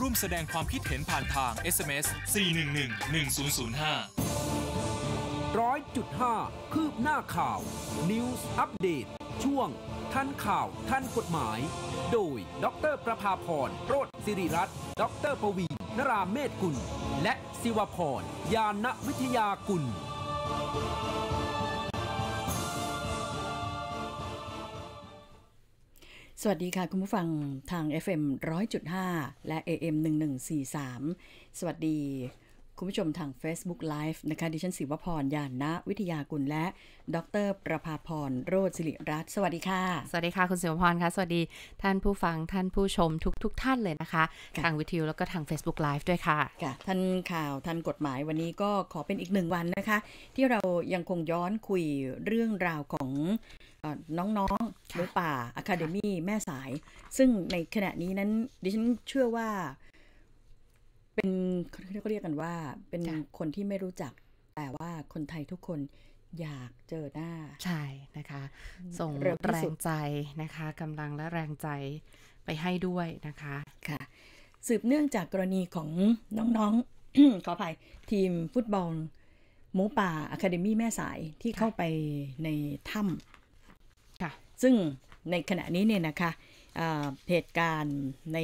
ร่วมแสดงความคิดเห็นผ่านทาง SMS 411 1005 ร้อยจุดห้าคืบหน้าข่าว News Update ช่วงท่านข่าวท่านกฎหมาย โดย ดร ประภาพร โรธสิริรัตน์ ดร ปวีนราเมศกุล และศิวพร ยานวิทยากุลสวัสดีค่ะ คุณผู้ฟังทาง FM 100.5และ AM 1143สวัสดีคุณผู้ชมทาง Facebook Live นะคะดิฉันศิวพรยานนะวิทยากุลและดรประภาพรโรจสิริรัตน์สวัสดีค่ะ สวัสดีค่ะคุณศิวพรค่ะ สวัสดีท่านผู้ฟังท่านผู้ชมทุกทกท่านเลยนะคะทางวิทยุแล้วก็ทาง Facebook Live ด้วยค่ะค่ะ ท่านข่าวท่านกฎหมายวันนี้ก็ขอเป็นอีกหนึ่งวันนะคะ ที่เรายังคงย้อนคุยเรื่องราวของน้องๆหมูป่าอะคาเดมี่แม่สาย ซึ่งในขณะนี้นั้น ดิฉันเชื่อว่า เป็นเขาเรียกกันว่า เป็นคนที่ไม่รู้จัก แต่ว่าคนไทยทุกคนอยากเจอหน้าใช่นะคะ ส่งแรงใจนะคะกำลังและแรงใจไปให้ด้วยนะคะค่ะ สืบเนื่องจากกรณีของน้องๆขออภัยทีมฟุตบอลหมูป่าอะคาเดมี่แม่สายที่เข้าไปในถ้ำซึ่งในขณะนี้เนี่ยนะคะเหตุการณ์ใน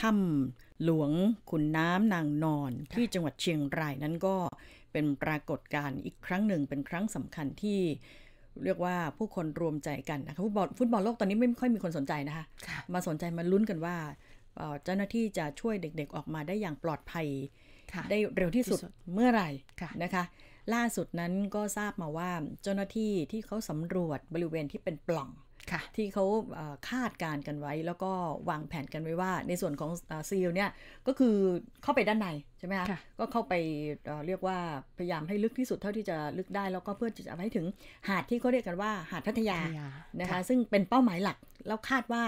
ถ้ำหลวงขุนน้ำนางนอนที่จังหวัดเชียงรายนั้นก็เป็นปรากฏการณ์อีกครั้งหนึ่งเป็นครั้งสำคัญที่เรียกว่าผู้คนรวมใจกันนะคะฟุตบอลฟุตบอลโลกตอนนี้ไม่ค่อยมีคนสนใจนะคะ มาสนใจมาลุ้นกันว่า เจ้าหน้าที่จะช่วยเด็กๆออกมาได้อย่างปลอดภัยได้เร็วที่สุดเมื่อไหร่นะคะล่าสุดนั้นก็ทราบมาว่าเจ้าหน้าที่ที่เขาสำรวจบริเวณที่เป็นปล่องที่เขาคาดการกันไว้แล้วก็วางแผนกันไว้ว่า ในส่วนของซีลเนี่ยก็คือเข้าไปด้านในใช่ไหมคะก็เข้าไปเรียกว่าพยายามให้ลึกที่สุดเท่าที่จะลึกได้แล้วก็เพื่อจะให้ถึงหาดที่เขาเรียกกันว่า หาดพัทยา นะคะซึ่งเป็นเป้าหมายหลักแล้วคาดว่า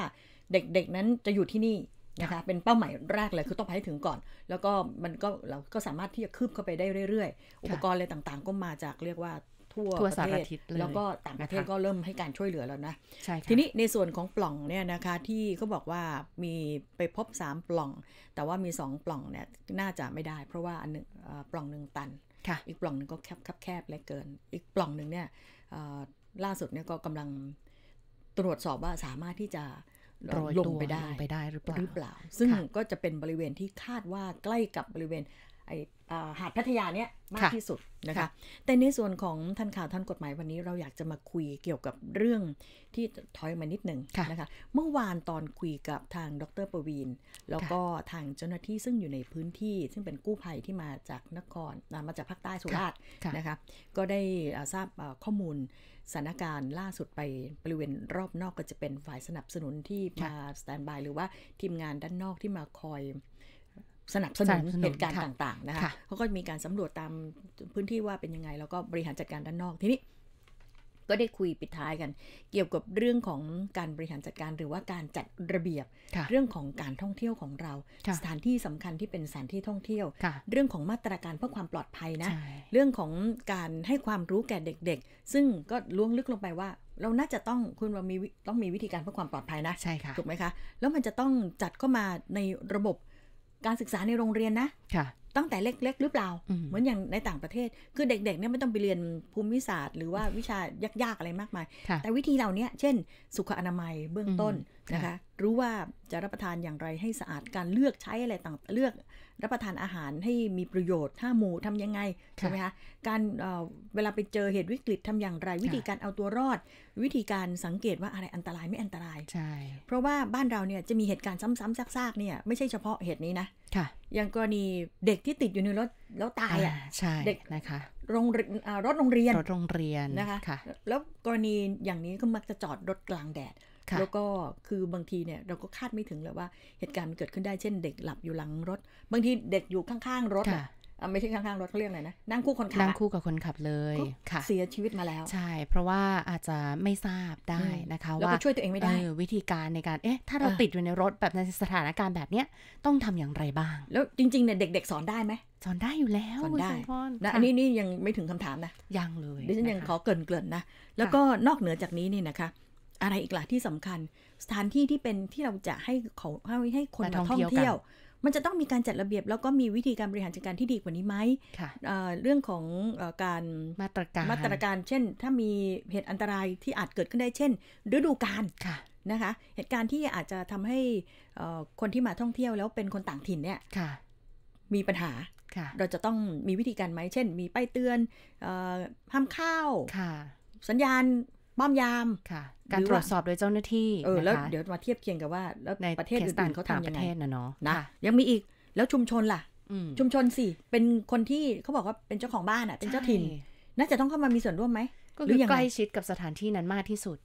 เด็กๆนั้นจะอยู่ที่นี่นะคะเป็นเป้าหมายแรกเลยคือต้องไปให้ถึงก่อน แล้วก็มันก็เราก็สามารถที่จะคืบเข้าไปได้เรื่อยๆ อุปกรณ์อะไรต่างๆ ก็มาจากเรียกว่าทั่วทั่วสารทิศแล้วก็ต่างประเทศก็เริ่มให้การช่วยเหลือแล้วนะใช่ทีนี้ในส่วนของปล่องเนี่ยนะคะที่เขาบอกว่ามีไปพบ3ปล่องแต่ว่ามี2ปล่องเนี่ยน่าจะไม่ได้ เพราะว่าอันนึงปล่องหนึ่งตัน อีกปล่องหนึ่งก็แคบแคบเล็กเกิน อีกปล่องหนึ่งเนี่ยล่าสุดเนี่ยก็กำลังตรวจสอบว่าสามารถที่จะลอยลงไปได้ไปได้หรือเปล่า ซึ่งก็จะเป็นบริเวณที่คาดว่าใกล้กับบริเวณไอหาดพัทยาเนี่ยมากที่สุดนะคะ แต่ในส่วนของท่านข่าวท่านกฎหมายวันนี้เราอยากจะมาคุยเกี่ยวกับเรื่องที่ถอยมานิดหนึ่งนะคะ เมื่อวานตอนคุยกับทางดรประวีนแล้วก็ทางเจ้าหน้าที่ซึ่งอยู่ในพื้นที่ ซึ่งเป็นกู้ภัยที่มาจากนครมาจากภาคใต้สุราษฎร์นะคะก็ได้ทราบข้อมูลสถานการณ์ล่าสุดไปบริเวณรอบนอกก็จะเป็นฝ่ายสนับสนุนที่มาสแตนบาย หรือว่าทีมงานด้านนอกที่มาคอยสนับสนุนเหตุการณ์ต่างๆนะคะเขาก็มีการสำรวจตามพื้นที่ว่าเป็นยังไงแล้วก็บริหารจัดการด้านนอก ทีนี้ก็ได้คุยปิดท้ายกัน เกี่ยวกับเรื่องของการบริหารจัดการหรือว่าการจัดระเบียบเรื่องของการท่องเที่ยวของเราสถานที่สำคัญที่เป็นสถานที่ท่องเที่ยว เรื่องของมาตรการเพื่อความปลอดภัยนะ เรื่องของการให้ความรู้แก่เด็กๆ ซึ่งก็ล้วงลึกลงไปว่า เราน่าจะต้องคุณว่ามีต้องมีวิธีการเพื่อความปลอดภัยนะใช่ค่ะถูกไหมคะแล้วมันจะต้องจัดเข้ามาในระบบการศึกษาในโรงเรียนนะค่ะตั้งแต่เล็กๆหรือเปล่า เหมือนอย่างในต่างประเทศ คือเด็กๆเนี่ยไม่ต้องไปเรียนภูมิศาสตร์ หรือว่าวิชายากๆอะไรมากมาย แต่วิธีเหล่านี้ เช่น สุขอนามัยเบื้องต้นนะคะ รู้ว่าจะรับประทานอย่างไรให้สะอาดการเลือกใช้อะไรต่างเลือกรับประทานอาหารให้มีประโยชน์ห้าหมู่ทำยังไง ใช่ไหมคะ การเเวลาไปเจอเหตุวิกฤตทำอย่างไร วิธีการเอาตัวรอด วิธีการสังเกตว่าอะไรอันตรายไม่อันตรายใช่เพราะว่าบ้านเราเนี่ยจะมีเหตุการณ์ซ้ำๆซากๆเนี่ยไม่ใช่เฉพาะเหตุนี้นะค่ะอย่างกรณีเด็กที่ติดอยู่ในรถแล้วตายอ่ะใช่เด็กนะคะโรงรถโรงเรียนรถโรงเรียนนะคะคะแล้วกรณีอย่างนี้ก็มักจะจอดรถกลางแดดแล้วก็คือบางทีเนี่ยเราก็คาดไม่ถึงเลยว่าเหตุการณ์มันเกิดขึ้นได้เช่นเด็กหลับอยู่หลังรถ บางทีเด็กอยู่ข้างๆรถอ่ะไม่ใช่ข้างๆรถเขาเรียกอะไรนะนั่งคู่คนขับนั่งคู่กับคนขับเลยค่ะ เสียชีวิตมาแล้ว ใช่ เพราะว่าอาจจะไม่ทราบได้นะคะว่าช่วยตัวเองไม่ได้วิธีการในการเอ๊ะถ้าเราติดอยู่ในรถแบบในสถานการณ์แบบเนี้ยต้องทำอย่างไรบ้าง แล้วจริง ๆเนี่ยเด็ก ๆ สอนได้ไหมสอนได้อยู่แล้วสอนได้นะอันนี้นี่ยังไม่ถึงคำถามนะยังเลยดิฉันยังขอเกินเกินนะแล้วก็นอกเหนือจากนี้นี่นะคะอะไรอีกล่ะที่สำคัญสถานที่ที่เป็นที่เราจะให้เขาให้คนมาท่องเที่ยว มันจะต้องมีการจัดระเบียบ แล้วก็มีวิธีการบริหารจัดการที่ดีกว่านี้ไหมเรื่องของการมาตรการมาตรการเช่น ถ้ามีเหตุอันตรายที่อาจเกิดขึ้นได้เช่นฤดูกาลนะคะเหตุการณ์ที่อาจจะทำให้คนที่มาท่องเที่ยว แล้วเป็นคนต่างถิ่นเนี่ยมีปัญหาเราจะต้องมีวิธีการไหมเช่น มีป้ายเตือนห้ามเข้าสัญญาณป้อมยามค่ะ การตรวจสอบโดยเจ้าหน้าที่เออแล้วเดี๋ยวมาเทียบเคียงกับว่าแล้วประเทศอื่นเขาทำยังไงทปนะเนาะนะยังมีอีก แล้วชุมชนล่ะชุมชนสิเป็นคนที่เขาบอกว่าเป็นเจ้าของบ้านอ่ะเป็นเจ้าถิ่น น่าจะต้องเข้ามามีส่วนร่วมไหม ก็คือใกล้ชิดกับสถานที่นั้นมากที่สุด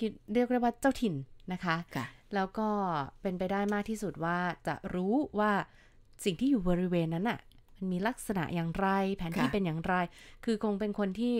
คิดเรียกได้ว่าเจ้าถิ่นนะคะคะแล้วก็เป็นไปได้มากที่สุดว่า จะรู้ว่าสิ่งที่อยู่บริเวณนั้นอ่ะ มันมีลักษณะอย่างไร แผนที่เป็นอย่างไร คือคงเป็นคนที่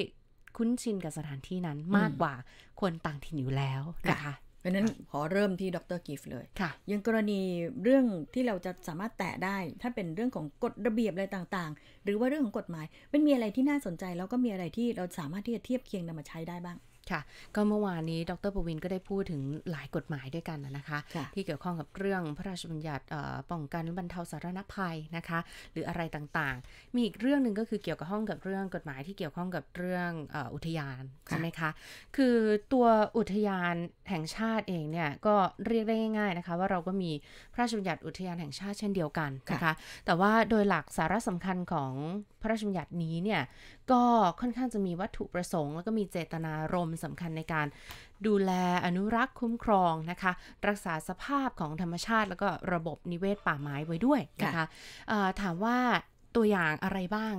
คุ้นชินกับสถานที่นั้นมากกว่าคนต่างถิ่นอยู่แล้วนะคะเพราะนั้นขอเริ่มที่ดรกิฟเลยค่ะ ยังกรณีเรื่องที่เราจะสามารถแตะได้ ถ้าเป็นเรื่องของกฎระเบียบอะไรต่าง ๆ หรือว่าเรื่องของกฎหมายมันมีอะไรที่น่าสนใจแล้ว ก็มีอะไรที่เราสามารถที่จะเทียบเคียงนำมาใช้ได้บ้างค่ะ ก็เมื่อวานนี้ ดรปวิน ก็ได้พูดถึงหลายกฎหมายด้วยกันนะคะ ที่เกี่ยวข้องกับเรื่องพระราชบัญญัติป้องกันบรรเทาสาธารณภัยนะคะ หรืออะไรต่างๆ มีอีกเรื่องหนึ่งก็คือเกี่ยวกับห้องกับเรื่องกฎหมายที่เกี่ยวข้องกับเรื่องอุทยานใช่ไหมคะ คือตัวอุทยานแห่งชาติเองเนี่ยก็เรียกได้ง่ายๆนะคะว่าเราก็มีพระราชบัญญัติอุทยานแห่งชาติเช่นเดียวกันนะคะ แต่ว่าโดยหลักสาระสำคัญของพระราชบัญญัตินี้เนี่ยก็ค่อนข้างจะมีวัตถุประสงค์ แล้วก็มีเจตนารมณ์สำคัญในการดูแลอนุรักษ์ คุ้มครองนะคะรักษาสภาพของธรรมชาติ แล้วก็ระบบนิเวศป่าไม้ไว้ด้วยนะคะะถามว่าตัวอย่างอะไรบ้าง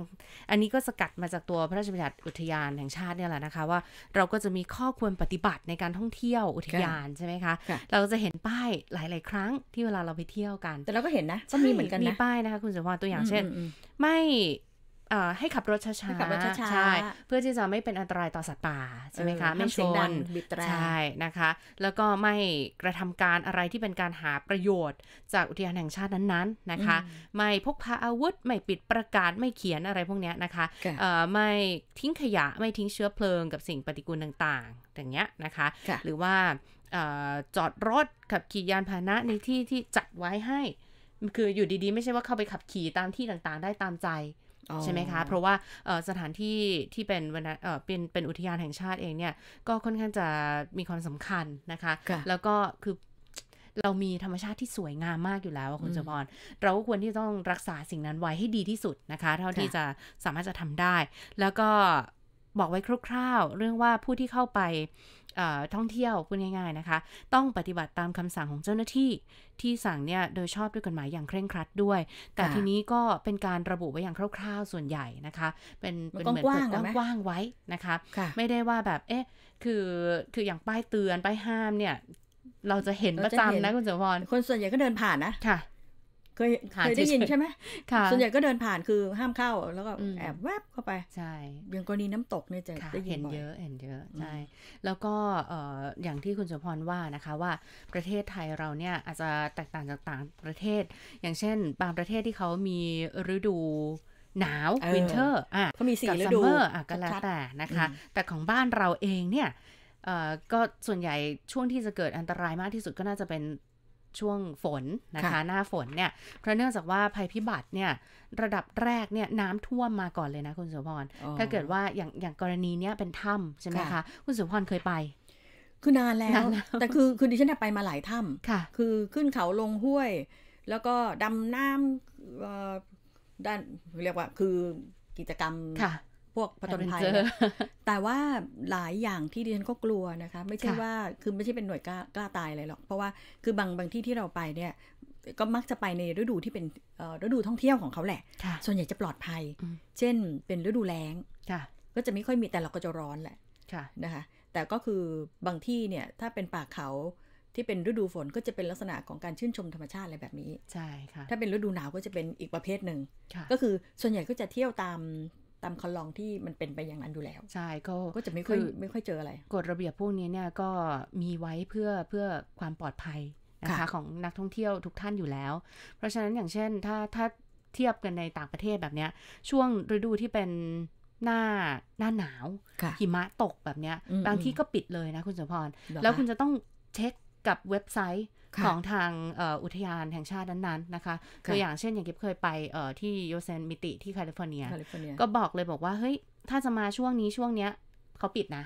อันนี้ก็สกัดมาจากตัวพระราชบัญญัติอุทยานแห่งชาติเนี่ยแหละนะคะว่า เราก็จะมีข้อควรปฏิบัติในการท่องเที่ยวอุทยานใช่ไหมคะเราจะเห็นป้ายหลาย ๆ ครั้งที่เวลาเราไปเที่ยวกัน แต่เราก็เห็นนะก็มีเหมือนกันนะมีป้ายนะคะคุณสุภาตัวอย่างเช่น ไม่ให้ขับรถช้าๆใช่เพื่อที่จะไม่เป็นอันตรายต่อสัตว์ป่าใช่ไหมคะ ไม่ชนใช่นะคะ แล้วก็ไม่กระทำการอะไรที่เป็นการหาประโยชน์ จากอุทยานแห่งชาตินั้นๆนะคะไม่พกพาอาวุธ ไม่ปิดประกาศไม่เขียนอะไรพวกนี้นะคะไม่ทิ้งขยะไม่ทิ้งเชื้อเพลิงกับสิ่งปฏิกูลต่างๆ อย่างเงี้ยนะคะหรือว่าจอดรถขับขี่ยานพาหนะในที่ที่จัดไว้ให้ คืออยู่ดีๆไม่ใช่ว่าเข้าไปขับขี่ตามที่ต่างๆ ได้ตามใจใช่ไหมคะ เพราะว่าสถานที่ที่เป็นวันเป็นเป็นอุทยานแห่งชาติเองเนี่ย ก็ค่อนข้างจะมีความสำคัญนะคะ แล้วก็คือเรามีธรรมชาติที่สวยงามมากอยู่แล้วคุณจพรเราก็ควรที่ต้องรักษาสิ่งนั้นไว้ให้ดีที่สุดนะคะ เท่าที่จะสามารถจะทำได้ แล้วก็บอกไว้คร่าวๆ เรื่องว่าผู้ที่เข้าไปท่องเที่ยวพูดง่าย ๆนะคะ ต้องปฏิบัติตามคำสั่งของเจ้าหน้าที่ที่สั่งเนี่ยโดยชอบด้วยกฎหมายอย่างเคร่งครัดด้วยแต่ทีนี้ก็เป็นการระบุไว้อย่างคร่าวๆ ส่วนใหญ่นะคะ เป็นเป็นเหมือนกว้างกว้างไว้นะคะไม่ได้ว่าแบบเอ๊ะคือคืออย่างป้ายเตือนป้ายห้ามเนี่ยเราจะเห็นประจำนะคุณเสพรคนส่วนใหญ่ก็เดินผ่านนะค่ะเคยเคยได้ยินใช่ไหมส่วนใหญ่ก็เดินผ่านคือห้ามเข้าแล้วก็แอบแวบเข้าไป ใช่ อย่างกรณีน้ำตกเนี่ยจะได้ยินเยอะเห็นเยอะ ใช่ แล้วก็อย่างที่คุณสมพรว่านะคะว่าประเทศไทยเราเนี่ยอาจจะแตกต่างจากต่างประเทศ อย่างเช่น บางประเทศที่เขามีฤดูหนาววินเทอร์อ่ะเขามีสี่ฤดูอ่ะก็แล้วแต่นะคะ แต่ของบ้านเราเองเนี่ยก็ส่วนใหญ่ช่วงที่จะเกิดอันตรายมากที่สุดก็น่าจะเป็นช่วงฝนนะคะ หน้าฝนเนี่ยเพราะเนื่องจากว่าภัยพิบัติเนี่ย ระดับแรกเนี่ยน้ำท่วมมาก่อนเลยนะคุณสุพรถ้าเกิดว่าอย่างอย่างกรณีเนี้ยเป็นถ้ำใช่ไหมคะ คุณสุพรเคยไปคือนานแล้ว แต่คือคือดิฉันไปมาหลายถ้ำค่ะ คือขึ้นเขาลงห้วย แล้วก็ดำน้ำด้านเรียกว่า คือกิจกรรมพวกผจญภัย แต่ว่าหลายอย่างที่ดิฉันก็กลัวนะคะ ไม่ใช่ว่า คือไม่ใช่เป็นหน่วยกล้าลาตายอะไรหรอก เพราะว่า คือบางบางที่ที่เราไปเนี่ย ก็มักจะไปในฤดูที่เป็นฤดูท่องเที่ยวของเขาแหละ ส่วนใหญ่จะปลอดภัย เช่น เป็นฤดูแล้งก็จะไม่ค่อยมีแต่เราก็จะร้อนแหละนะคะ แต่ก็คือบางที่เนี่ย ถ้าเป็นป่าเขาที่เป็นฤดูฝน ก็จะเป็นลักษณะของการชื่นชมธรรมชาติอะไรแบบนี้ ใช่ค่ะ ถ้าเป็นฤดูหนาวก็จะเป็นอีกประเภทหนึ่ง ก็คือส่วนใหญ่ก็จะเที่ยวตามตามคอลองที่มันเป็นไปอย่างนั้นอยู่แล้ว ใช่ก็ก็จะไม่ค่อยไม่ค่อยเจออะไรกฎระเบียบพวกนี้เนี่ยก็มีไว้เพื่อเพื่อความปลอดภัยนะคะของนักท่องเที่ยวทุกท่านอยู่แล้ว เพราะฉะนั้นอย่างเช่นถ้าถ้าเทียบกันในต่างประเทศแบบเนี้ยช่วงฤดูที่เป็นหน้าหน้าหนาวหิมะตกแบบเนี้ยบางที่ก็ปิดเลยนะคุณสมพรแล้วคุณจะต้องเช็คกับเว็บไซต์ของทางอุทยานแห่งชาตินั้นๆนะคะตัวอย่างเช่นอย่างเกิบเคยไปที่โยเซนมิติที่แคลิฟอร์เนียก็บอกเลยบอกว่า เฮ้ย ถ้าจะมาช่วงนี้ช่วงเนี้ยเขาปิดนะ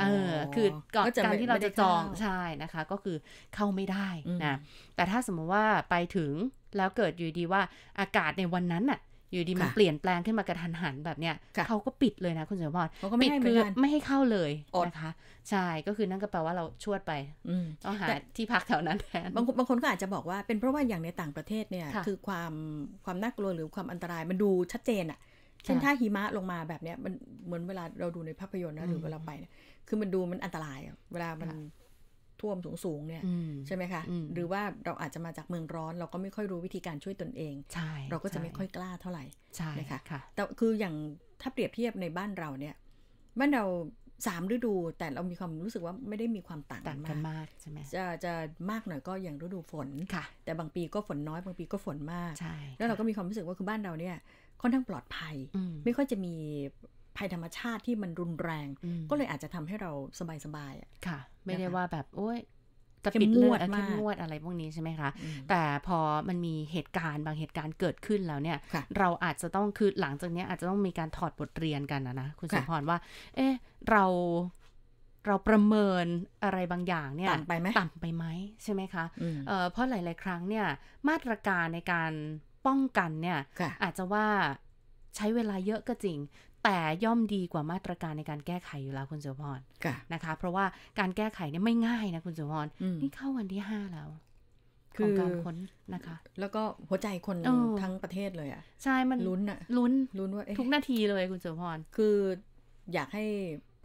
เออคือก่อนการที่เราจะจองใช่นะคะ ก็คือเข้าไม่ได้นะแต่ถ้าสมมติว่าไปถึงแล้วเกิดอยู่ดีว่าอากาศในวันนั้นน่ะอยู่ดีมันเปลี่ยนแปลงขึ้นมากระทันหันแบบเนี้ย เขาก็ปิดเลยนะคุณสมพรปิดคือไม่ให้เข้าเลยนะคะใช่ ก็คือนั่นก็แปลว่าเราชวดไปต้องหาที่พักแถวนั้นแทนบางคนบางคนก็อาจจะบอกว่าเป็นเพราะว่าอย่างในต่างประเทศเนี่ย คือความความน่ากลัวหรือความอันตรายมันดูชัดเจนอะเช่นถ้าหิมะลงมาแบบเนี้ยมันเหมือนเวลาเราดูในภาพยนตร์นะหรือเวลาไปเนี่ยคือมันดูมันอันตรายเวลามัน่วมสูงๆเนี่ยใช่ไหมคะหรือว่าเราอาจจะมาจากเมืองร้อน เราก็ไม่ค่อยรู้วิธีการช่วยตนเองเราก็จะไม่ค่อยกล้าเท่าไหร่ในะคะแต่คืออย่างถ้าเปรียบเทียบในบ้านเราเนี่ยบ้านเราสามฤดูแต่เรามีความรู้สึกว่าไม่ได้มีความต่างกันมากมากใช่ไหมจะจะมากหน่อยก็อย่างฤดูฝนค่ะ แต่บางปีก็ฝนน้อยบางปีก็ฝนมาก แล้วเราก็มีความรู้สึกว่าคือบ้านเราเนี่ย ค่อนข้างปลอดภัย ไม่ค่อยจะมีภัยธรรมชาติที่มันรุนแรงก็เลยอาจจะทำให้เราสบายๆค่ะ ไม่ได้ว่าแบบโอ้ยจะปิดเลือดมวดอะไรพวกนี้ใช่ไหมคะแต่พอมันมีเหตุการณ์บางเหตุการณ์เกิดขึ้นแล้วเนี่ย เราอาจจะต้องคือหลังจากนี้ อาจจะต้องมีการถอดบทเรียนกันนะนะคุณสมพรว่า เอ๊ะเราเราประเมินอะไรบางอย่างเนี่ย ต่ำไปไหมต่ำไปไหมใช่ไหมคะเพราะหลาย ๆ ครั้งเนี่ยมาตรการในการป้องกันเนี่ยอาจจะว่าใช้เวลาเยอะก็จริงแต่ย่อมดีกว่ามาตรการในการแก้ไขอยู่แล้วคุณสุพรนะคะ เพราะว่าการแก้ไขเนี่ยไม่ง่ายนะคุณสุพรนี่เข้าวันที่ห้าแล้วของการค้นนะคะ แล้วก็หัวใจคนทั้งประเทศเลยอ่ะใช่มันลุ้นอ่ะลุ้นลุ้นว่าทุกนาทีเลยคุณสุพรคืออยากให้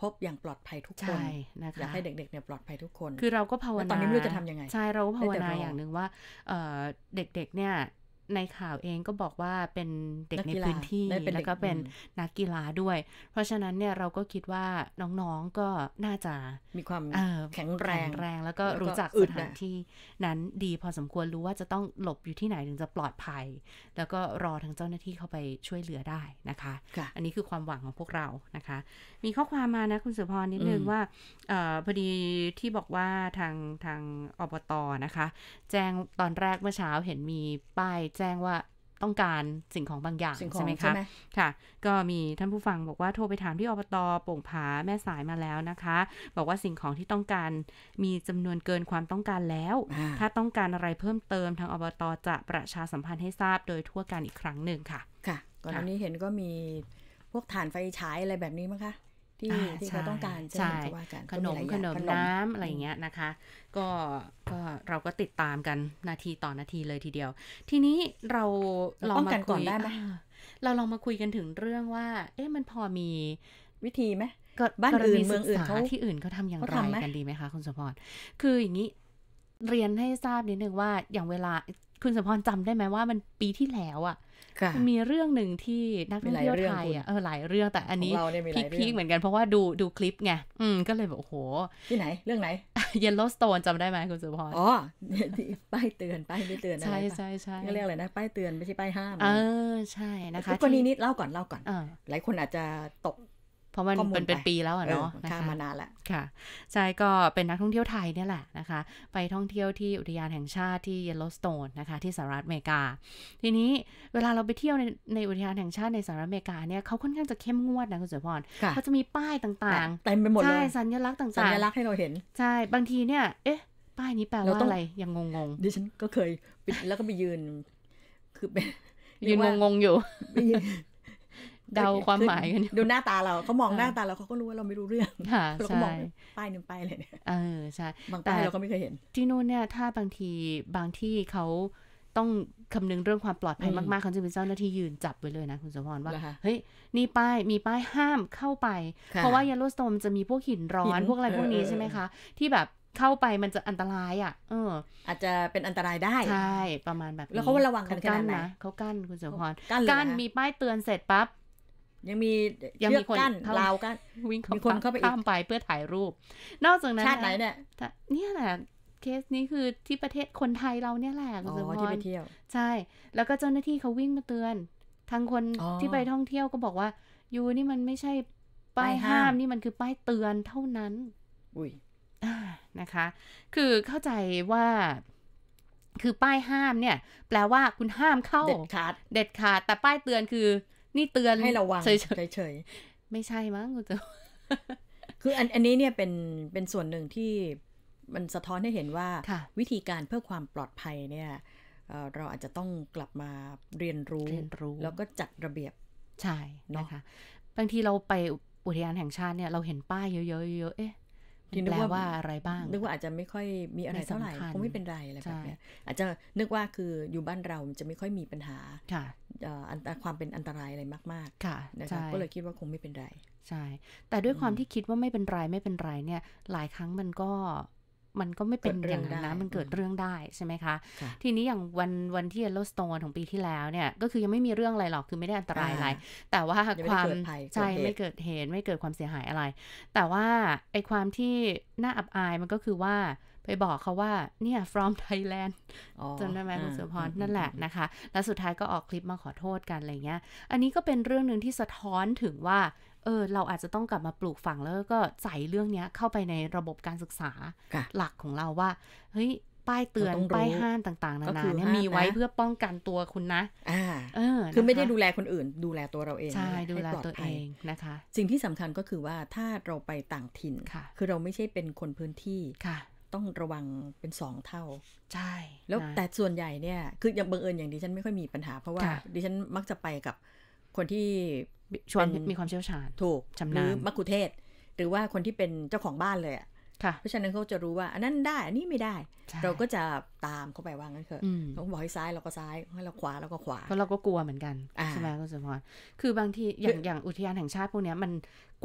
พบอย่างปลอดภัยทุกคนนะคะอยากให้เด็กๆเนี่ยปลอดภัยทุกคน คือเราก็ภาวนาตอนนี้ไม่รู้จะทำยังไงใช่เราก็ภาวนาอย่างหนึ่งว่าเด็ก ๆ เนี่ยในข่าวเองก็บอกว่าเป็นเด็กในพื้นที่แล้วก็เป็นนักกีฬาด้วย เพราะฉะนั้นเนี่ยเราก็คิดว่าน้องๆก็น่าจะ มีความ แข็งแรงแรงแล้วก็รู้จักสถานที่นั้นดีพอสมควรรู้ว่าจะต้องหลบอยู่ที่ไหนถึงจะปลอดภัย แล้วก็รอทางเจ้าหน้าที่เข้าไปช่วยเหลือได้นะคะคะอันนี้คือความหวังของพวกเรานะคะ มีข้อความมานะคุณสุพรนิดนึงว่าออพอดีที่บอกว่าทางทางอบตนะคะ แจ้งตอนแรกเมื่อเช้าเห็นมีป้ายแจ้งว่าต้องการสิ่งของบางอย่างใช่ไหมคะค่ะ ก็มีท่านผู้ฟังบอกว่าโทรไปถามที่อบตโป่งผาแม่สายมาแล้วนะคะ บอกว่าสิ่งของที่ต้องการ มีจำนวนเกินความต้องการแล้ว ถ้าต้องการอะไรเพิ่มเติมทางอบตจะประชาสัมพันธ์ให้ทราบโดยทั่วกันอีกครั้งหนึ่งค่ะค่ะก่อนหน้านี้เห็นก็มีพวกฐานไฟฉายอะไรแบบนี้มั้งคะที่เขาต้องการใช่ขนมขนมน้ำอะไรเงี้ยนะคะ ก็ก็เราก็ติดตามกันนาทีต่อนาทีเลยทีเดียว ทีนี้เราลองมาคุยเราลองมาคุยกันถึงเรื่องว่า เอ๊ะมันพอมีวิธีไหมบ้านอื่นเมืองอื่นเขาที่อื่นเขาทำอย่างไรกันดีไหมคะ คุณสมพรคืออย่างนี้เรียนให้ทราบนิดนึงว่า อย่างเวลาคุณสมพรจำได้ไหมว่ามันปีที่แล้วอ่ะมีเรื่องหนึ่งที่นักท่องเที่ยวไทยอ่ะเออหลายเรื่องแต่อันนี้พีคเหมือนกันเพราะว่าดูดูคลิปไงอืมก็เลยบโอ้โห ที่ไหน เรื่องไหนเยลโลสโตนจำได้ไหมคุณสุพรอ๋อ ป้ายเตือน ป้ายไม่เตือนใช่ใช่ใช่เรียกอะไรนะ ป้ายเตือนไม่ใช่ป้ายห้าม เออใช่นะคะกรณีนี้เล่าก่อนเล่าก่อนหลายคนอาจจะตกราะมันเป็นเป็นปีแล้วอะเนาะนะคะมานานละค่ะ ใช่ก็เป็นนักท่องเที่ยวไทยเนี่ยแหละนะคะ ไปท่องเที่ยวที่อุทยานแห่งชาติที่เยลโลสโตนนะคะ ที่สหรัฐอเมริกา ทีนี้ เวลาเราไปเที่ยว ในในอุทยานแห่งชาติในสหรัฐอเมริกาเนี่ยเขาค่อนข้างจะเข้มงวดนะคุณสุพรเขาจะมีป้ายต่างๆเต็มไปหมดเลยใช่สัญลักษณ์ต่างๆสัญลักษณ์ให้เราเห็นใช่บางทีเนี่ย เอ๊ะป้ายนี้แปลว่าอะไรยังงงๆ ดิฉันก็เคยแล้วก็ไปยืน คือเป็นยืนงงๆอยู่เดาความหมายกันดูหน้าตาเราเขามองหน้าตาเราเขาก็รู้ว่าเราไม่รู้เรื่องเราก็มองป้ายหนึ่งป้ายเลยเนี่ยเออใช่บางป้ายเราก็ไม่เคยเห็น ที่นู่นเนี่ยถ้าบางทีบางที่เขาต้องคำนึงเรื่องความปลอดภัยมากๆเขาจะเป็นเจ้าหน้าที่ยืนจับไว้เลยนะคุณสมพรว่าเฮ้ยนี่ป้ายมีป้ายห้ามเข้าไป เพราะว่ายาโลสโตมจะมีพวกหินร้อนพวกอะไรพวกนี้ใช่ไหมคะ ที่แบบเข้าไปมันจะอันตรายอ่ะเออ อาจจะเป็นอันตรายได้ใช่ประมาณแบบแล้วเขาระวังกันขนาดไหนเขากั้นคุณสมพรกั้นมีป้ายเตือนเสร็จปั๊บยังมียังมีคนเลากันวิ่งคนเข้าไปข้ามไปเพื่อถ่ายรูป นอกจากนั้นชาติไหนเนี่ยเนี่ยแหละเคสนี้คือที่ประเทศคนไทยเราเนี่ยแหละคุณสมพรที่ไปเที่ยวใช่ แล้วก็เจ้าหน้าที่เขาวิ่งมาเตือนทางคนที่ไปท่องเที่ยวก็บอกว่ายูนี่มันไม่ใช่ป้ายห้ามนี่มันคือป้ายเตือนเท่านั้น อุ้ยนะคะ คือเข้าใจว่า คือป้ายห้ามเนี่ย แปลว่าคุณห้ามเข้าเด็ดขาดเด็ดขาดแต่ป้ายเตือนคือนี่เตือนให้ระวังเฉยเฉยไม่ใช่มั้งคุณจคืออันอันนี้เนี่ยเป็นเป็นส่วนหนึ่งที่มันสะท้อนให้เห็นว่า วิธีการเพื่อความปลอดภัยเนี่ย เราอาจจะต้องกลับมาเรียนรู้เรียนรู้ แล้วก็จัดระเบียบ ใช่นะคะบางทีเราไปอุทยานแห่งชาติเนี่ยเราเห็นป้ายเยอะๆเยอะเอ๊ะทีนึกว่าว่าอะไรบ้าง นึกว่าอาจจะไม่ค่อยมีอะไรเท่าไหร่คงไม่เป็นไรอะไรแบบนี้อาจจะนึกว่าคืออยู่บ้านเราจะไม่ค่อยมีปัญหาความเป็นอันตรายอะไรมาก ๆ ค่ะนะคะก็เลยคิดว่าคงไม่เป็นไร ใช่ แต่ด้วยความที่คิดว่าไม่เป็นไรไม่เป็นไรเนี่ย หลายครั้งมันก็มันก็ไม่เป็นอย่างนั้นนะมันเกิดเรื่องได้ใช่ไหมคะ ทีนี้อย่างวันวันที่เ e ลโลสโตนของปีที่แล้วเนี่ย ก็คือยังไม่มีเรื่องอะไรหรอกคือไม่ได้อันตรายอะไร แต่ว่าความใช่ไม่เกิดเหตุไม่เกิดความเสียหายอะไร แต่ว่าไอความที่น่าอับอายมันก็คือว่าไปบอกเขาว่า เนี่ย from Thailand จำได้ไหมคุณสุพรนั่นแหละนะคะ แล้วสุดท้ายก็ออกคลิปมาขอโทษกันอะไรเงี้ย อันนี้ก็เป็นเรื่องหนึ่งที่สะท้อนถึงว่า เออ เราอาจจะต้องกลับมาปลูกฝังแล้วก็ ใส่เรื่องนี้เข้าไปในระบบการศึกษา หลักของเราว่า เฮ้ย ป้ายเตือน ป้ายห้ามต่าง ๆ นานาเนี่ยมีไว้เพื่อป้องกันตัวคุณนะ อ่าเออคือไม่ได้ดูแลคนอื่น ดูแลตัวเราเอง ใช่ ดูแลตัวเองนะคะ สิ่งที่สำคัญก็คือว่าถ้าเราไปต่างถิ่น คือเราไม่ใช่เป็นคนพื้นที่ค่ะต้องระวังเป็นสองเท่า ใช่ แล้วแต่ส่วนใหญ่เนี่ย คืออย่างบังเอิญอย่างดิฉันไม่ค่อยมีปัญหา เพราะว่าดิฉันมักจะไปกับคนที่ ชวนมีความเชี่ยวชาญ ถูกชำนาญมักคุเทศ หรือว่าคนที่เป็นเจ้าของบ้านเลยอะเพราะฉะนั้นเขาจะรู้ว่า อันนั้นได้อันนี้ไม่ได้เราก็จะตามเขาไปว่างั้นเถอะเขาบอกให้ซ้ายเราก็ซ้ายให้เราขวาเราก็ขวาเพราะเราก็กลัวเหมือนกันใช่ไหมคุณสมพรคือบางทีอย่างอย่างอุทยานแห่งชาติพวกนี้มัน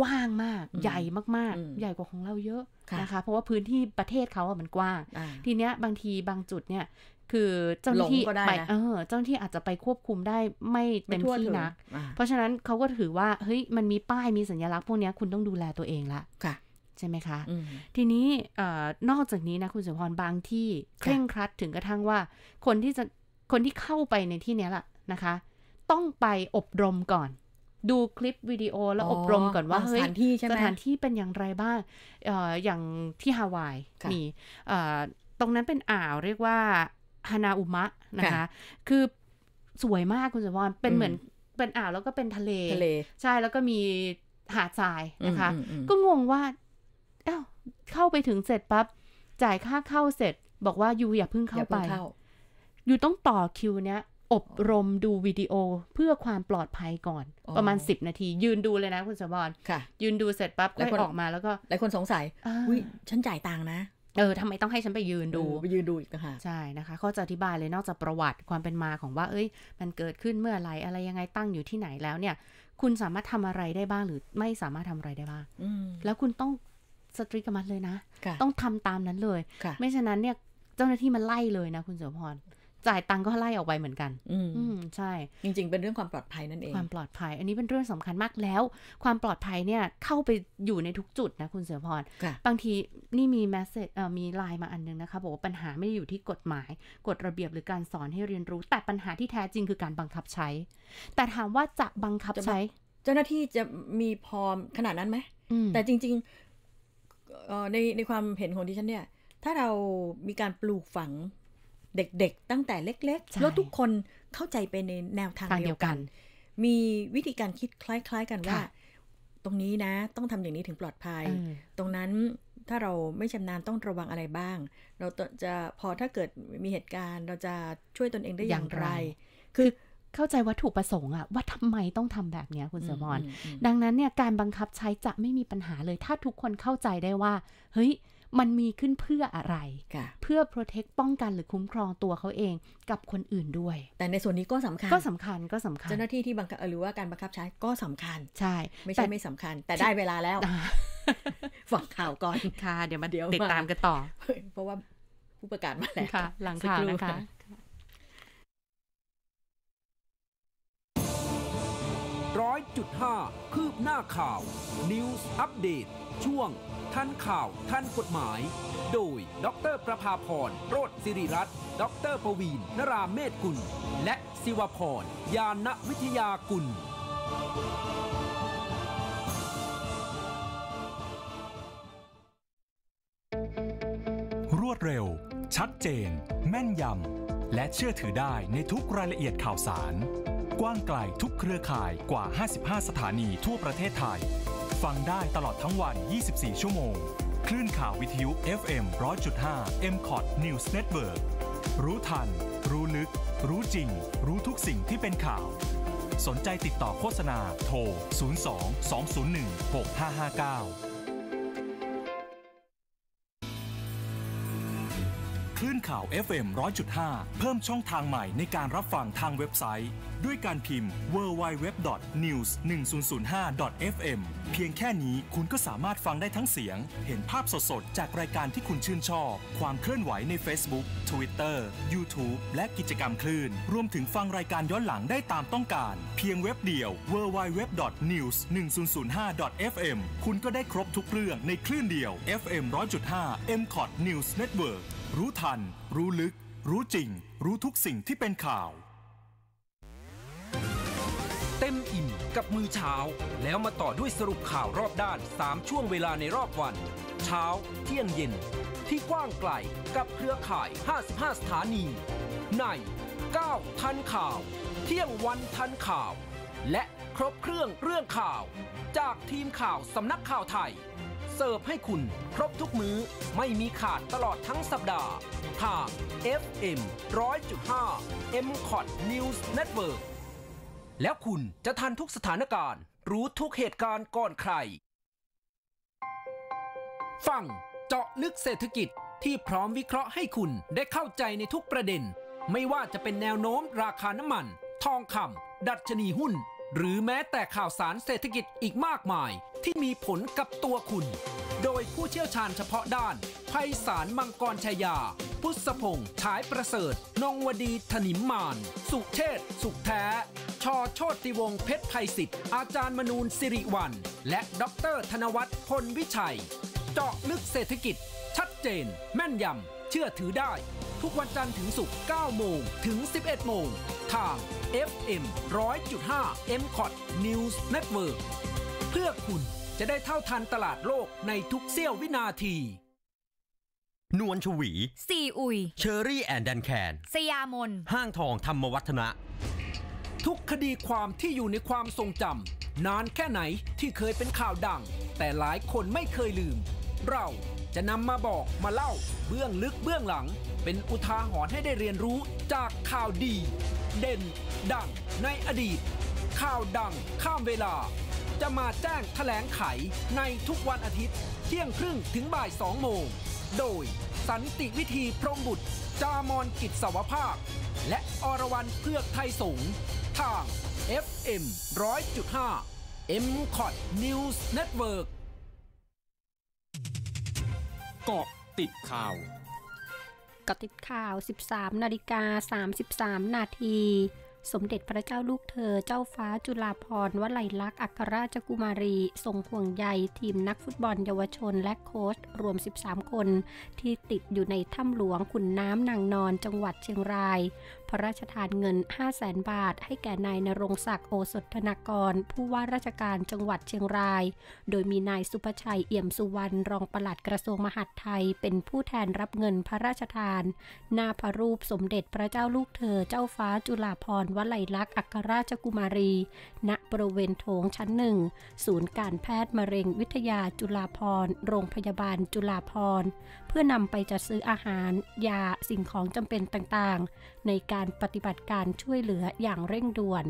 กว้างมากใหญ่มากๆ ใหญ่กว่าของเราเยอะนะคะเพราะว่าพื้นที่ประเทศเขาอะมันกว้างทีเนี้ยบางทีบางจุดเนี่ยคือเจ้าหน้าที่ไปเออเจ้าหน้าที่อาจจะไปควบคุมได้ไม่เต็มที่นักเพราะฉะนั้นเขาก็ถือว่าเฮ้ยมันมีป้ายมีสัญลักษณ์พวกนี้คุณต้องดูแลตัวเองละค่ะใช่ไหมคะ ทีนี้ นอกจากนี้นะคุณสุพรบางที่เคร่งครัดถึงกระทั่งว่าคนที่จะคนที่เข้าไปในที่นี้ล่ะนะคะ ต้องไปอบรมก่อน ดูคลิปวิดีโอแล้วอบรมก่อนว่าเฮ้ยสถานที่ใช่ไหมสถานที่เป็นอย่างไรบ้างออย่างที่ฮาวายมีตรงนั้นเป็นอ่าวเรียกว่าฮานาอุมะนะคะคือสวยมากคุณสุพรเป็นเหมือนเป็นอ่าวแล้วก็เป็นทะเลทะเลใช่แล้วก็มีหาดทรายนะคะก็งงว่าเอ้าเข้าไปถึงเสร็จปั๊บจ่ายค่าเข้าเสร็จ บอกว่ายูอย่าเพิ่งเข้าไปยูต้องต่อคิว เนี้ย อบรมดูวิดีโอเพื่อความปลอดภัยก่อน ประมาณสิบนาที ยืนดูเลยนะคุณสมบรค่ะ ยืนดูเสร็จปั๊บค็ออกมาแล้วก็ หลายคนสงสัยอุ้ยฉันจ่ายตังค์นะเออทำไมต้องให้ฉันไปยืนดูไปยืนดูอีกนะคะใช่นะคะ เขาจะอธิบายเลยนอกจากประวัติความเป็นมาของว่า เอ้ย มันเกิดขึ้นเมื่อไรอะไรยังไงตั้งอยู่ที่ไหนแล้วเนี่ย คุณสามารถทำอะไรได้บ้างหรือไม่สามารถทำอะไรได้บ้างแล้วคุณต้องสตรีกับมันเลยนะ ต้องทำตามนั้นเลยไม่ฉะนั้นเนี่ยเจ้าหน้าที่มันไล่เลยนะคุณสสพร จ่ายตังก็ไล่ออกไปเหมือนกันอืมใช่ จริง ๆ เป็นเรื่องความปลอดภัยนั่นเองความปลอดภัย อันนี้เป็นเรื่องสำคัญมากแล้ว ความปลอดภัยเนี่ยเข้าไปอยู่ในทุกจุดนะคุณเสือพรบางทีนี่มีแมสเซจมีไลน์มาอันนึงนะคะบอกว่าปัญหาไม่ได้อยู่ที่กฎหมายกฎระเบียบหรือการสอนให้เรียนรู้ แต่ปัญหาที่แท้จริงคือการบังคับใช้ แต่ถามว่าจะบังคับใช้ เจ้าหน้าที่จะมีพร้อมขนาดนั้นไหมแต่จริง ๆในในความเห็นของดิฉันเนี่ย ถ้าเรา มีการปลูกฝังเด็กๆ ตั้งแต่เล็กๆแล้วทุกคนเข้าใจไปในแนวทางเดียวกัน มีวิธีการคิดคล้าย ๆ กันว่า ตรงนี้นะ ต้องทำอย่างนี้ถึงปลอดภัย ตรงนั้นถ้าเราไม่ชำนาญต้องระวังอะไรบ้าง เราจะพอถ้าเกิดมีเหตุการณ์เราจะช่วยตนเองได้อย่างไร คือเข้าใจวัตถุประสงค์อะว่าทำไมต้องทำแบบเนี้ยคุณเสมอนดังนั้นเนี่ยการบังคับใช้จะไม่มีปัญหาเลย ถ้าทุกคนเข้าใจได้ว่า เฮ้ยมันมีขึ้นเพื่ออะไรเพื่อโปรเทคป้องกันหรือคุ้มครองตัวเขาเองกับคนอื่นด้วย แต่ในส่วนนี้ก็สำคัญก็สำคัญก็สำคัญเจ้าหน้าที่ที่บังคับหรือว่าการบังคับใช้ก็สำคัญใช่ไม่ใช่ไม่สำคัญ แต่ได้เวลาแล้วฝังข่าวก่อนค่ะเดี๋ยวมาเดี๋ยวติดตามกันต่อเพราะว่าผู้ประกาศมาแล้วหลังข่าวนะคะร้อยจุดห้าคืบหน้าข่าว News Update ช่วงทันข่าวทันกฎหมาย โดย ดร ประภาพรโรธสิริรัตน์ ดรประวีนนราเมธกุล และศิวพรยาณวิทยากุล รวดเร็ว ชัดเจน แม่นยำ และเชื่อถือได้ในทุกรายละเอียดข่าวสารกว้างไกลทุกเครือข่ายกว่า 55 สถานีทั่วประเทศไทย ฟังได้ตลอดทั้งวัน 24 ชั่วโมง คลื่นข่าววิทยุ FM 100.5 m c o t News Network รู้ทัน รู้ลึก รู้จริง รู้ทุกสิ่งที่เป็นข่าว สนใจติดต่อโฆษณาโทร 02 201 6559ื่นข่าว FM 100.5 เพิ่มช่องทางใหม่ในการรับฟังทางเว็บไซต์ ด้วยการพิมพ์ www.news1005.fm เพียงแค่นี้คุณก็สามารถฟังได้ทั้งเสียง เห็นภาพสดๆ จากรายการที่คุณชื่นชอบ ความเคลื่อนไหวใน Facebook Twitter YouTube และกิจกรรมคลื่น รวมถึงฟังรายการย้อนหลังได้ตามต้องการ เพียงเว็บเดียว www.news1005.fm คุณก็ได้ครบทุกเรื่องในคลื่นเดียว FM 100.5 m c o t News Network รู้ทัน รู้ลึก รู้จริง รู้ทุกสิ่งที่เป็นข่าว เต็มอิ่มกับมือเช้าแล้วมาต่อด้วยสรุปข่าวรอบด้าน3ช่วงเวลาในรอบวันเช้าเที่ยงเย็น ที่กว้างไกลกับเครือข่าย 55 สถานี ใน 9 ทันข่าว เที่ยงวันทันข่าว และครบเครื่องเรื่องข่าว จากทีมข่าวสำนักข่าวไทยเสิร์ฟให้คุณ ครบทุกมื้อไม่มีขาดตลอดทั้งสัปดาห์ทาง FM 100.5 m c o t News Network แล้วคุณจะทันทุกสถานการณ์ รู้ทุกเหตุการณ์ก่อนใคร ฟัง เจาะลึกเศรษฐกิจที่พร้อมวิเคราะห์ให้คุณได้เข้าใจในทุกประเด็น ไม่ว่าจะเป็นแนวโน้มราคาน้ำมัน ทองคำดัชนีหุ้นหรือแม้แต่ข่าวสารเศรษฐกิจอีกมากมาย ที่มีผลกับตัวคุณ โดยผู้เชี่ยวชาญเฉพาะด้าน ไพศาลมังกรชายา พุทธพงษ์ฉายประเสริฐ นงวดีถนิมมาน สุเชษสุขแท้ชอโชติวงศ์เพชรภัยศิษิ์อาจารย์มนูน สิริวัน และ ดร ธนวัฒน์ พลวิชัย เจาะลึกเศรษฐกิจ ชัดเจน แม่นยำเชื่อถือได้ทุกวันจันทร์ถึงศุกร์9โมงถึง 11 โมง ทาง FM 100.5 m c o t News Network เพื่อคุณจะได้เท่าทันตลาดโลกในทุกเสี้ยววินาที นวลชวี ซีอุย เชอรี่แอนด์แดนแคน สยามนห้างทองธรรมวัฒนะ ทุกคดีความที่อยู่ในความทรงจำนานแค่ไหนที่เคยเป็นข่าวดัง แต่หลายคนไม่เคยลืม เราจะนำมาบอกมาเล่าเบื้องลึกเบื้องหลัง เป็นอุทาหรณ์ให้ได้เรียนรู้จากข่าวดี เด่นดังในอดีต ข่าวดังข้ามเวลา จะมาแจ้งแถลงไขในทุกวันอาทิตย์ เที่ยงครึ่งถึงบ่ายสองโมง โดยสันติวิธีพรมบุตรจามอนกิจสวภาคและอรวรันเพื่อไทยสงทาง FM 100.5 m c o t News Network เกาะติดข่าวกาะติดข่าว 13 นาฬิกา 33 นาที สมเด็จพระเจ้าลูกเธอ เจ้าฟ้าจุฬาภรวลัยลักษณ์อัครราชกุมารี ทรงห่วงใยทีมนักฟุตบอลเยาวชน และโค้ชรวม 13 คนที่ติดอยู่ในถ้ำหลวงขุนน้ำนางนอนจังหวัดเชียงรายพระราชทานเงิน 5 0 0แสนบาทให้แก่นายนรงศักดิ์โอสถธนากร ผู้ว่าราชการจังหวัดเชียงราย โดยมีนายสุภชัยเอี่ยมสุวรรณรองปลัดกระทรวงมหาดไทยเป็นผู้แทนรับเงินพระราชทานหน้าพระรูปสมเด็จพระเจ้าลูกเธอเจ้าฟ้าจุฬาภรวลัยลักษณ์อัครราชกุมารีณบริเวณโถงชั้นหนึ่ง ศูนย์การแพทย์มะเร็งวิทยาจุฬาภรโรงพยาบาลจุฬาภรพื่อนำไปจัดซื้ออาหาร ยา สิ่งของจำเป็นต่างๆ ในการปฏิบัติการช่วยเหลืออย่างเร่งด่วน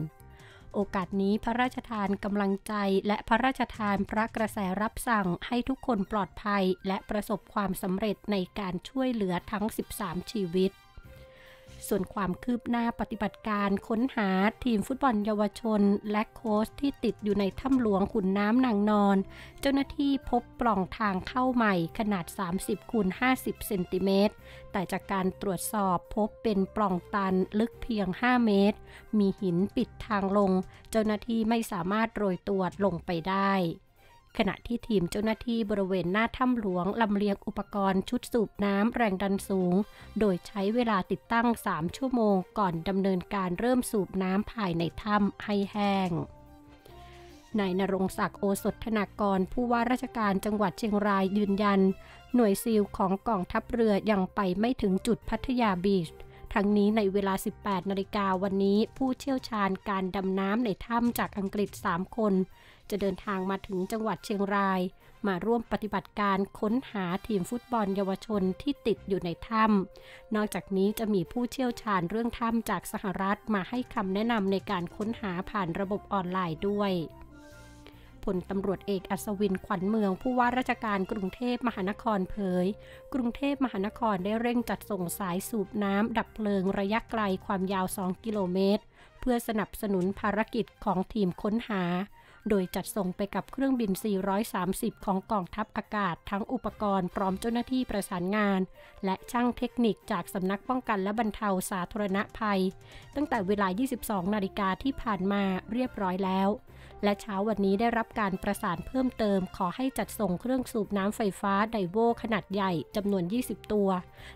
โอกาสนี้พระราชทานกำลังใจและพระราชทานพระกระแสรับสั่งให้ทุกคนปลอดภัยและประสบความสำเร็จในการช่วยเหลือทั้ง 13 ชีวิตส่วนความคืบหน้าปฏิบัติการค้นหาทีมฟุตบอลเยาวชนและโค้ชที่ติดอยู่ในถ้ำหลวงขุนน้ำนางนอน เจ้าหน้าที่พบปล่องทางเข้าใหม่ขนาด 30คูณ50 เซนติเมตรแต่จากการตรวจสอบพบเป็นปล่องตันลึกเพียง 5 เมตร มีหินปิดทางลง เจ้าหน้าที่ไม่สามารถโรยตัวลงไปได้ขณะที่ทีมเจ้าหน้าที่บริเวณ หน้าถ้ำหลวงลำเลียงอุปกรณ์ชุดสูบน้ำแรงดันสูง โดยใช้เวลาติดตั้ง 3 ชั่วโมง ก่อนดำเนินการเริ่มสูบน้ำภายในถ้ำให้แห้งนายนรงศักดิ์โอสถธนากรผู้ว่าราชการจังหวัดเชียงรายยืนยัน หน่วยซีลของกองทัพเรือ ยังไปไม่ถึงจุดพัทยาบีช ทั้งนี้ในเวลา 18 นาฬิกาวันนี้ ผู้เชี่ยวชาญการดำน้ำในถ้ำจากอังกฤษ 3 คนจะเดินทางมาถึงจังหวัดเชียงราย มาร่วมปฏิบัติการค้นหาทีมฟุตบอลเยาวชนที่ติดอยู่ในถ้ำ นอกจากนี้จะมีผู้เชี่ยวชาญเรื่องถ้ำจากสหรัฐมาให้คำแนะนำในการค้นหาผ่านระบบออนไลน์ด้วย ผลตำรวจเอกอัศวินขวัญเมืองผู้ว่าราชการกรุงเทพมหานครเผย กรุงเทพมหานครได้เร่งจัดส่งสายสูบน้ำดับเพลิง ระยะไกลความยาว2กิโลเมตรเพื่อสนับสนุนภารกิจของทีมค้นหาโดยจัดส่งไปกับเครื่องบิน 430 ของกองทัพอากาศ ทั้งอุปกรณ์พร้อมเจ้าหน้าที่ประสานงาน และช่างเทคนิคจากสำนักป้องกันและบรรเทาสาธารณภัย ตั้งแต่เวลา 22นาฬิกาที่ผ่านมาเรียบร้อยแล้ว และเช้าวันนี้ได้รับการประสานเพิ่มเติมขอให้จัดส่งเครื่องสูบน้ำไฟฟ้าไดโวขนาดใหญ่จำนวน 20 ตัว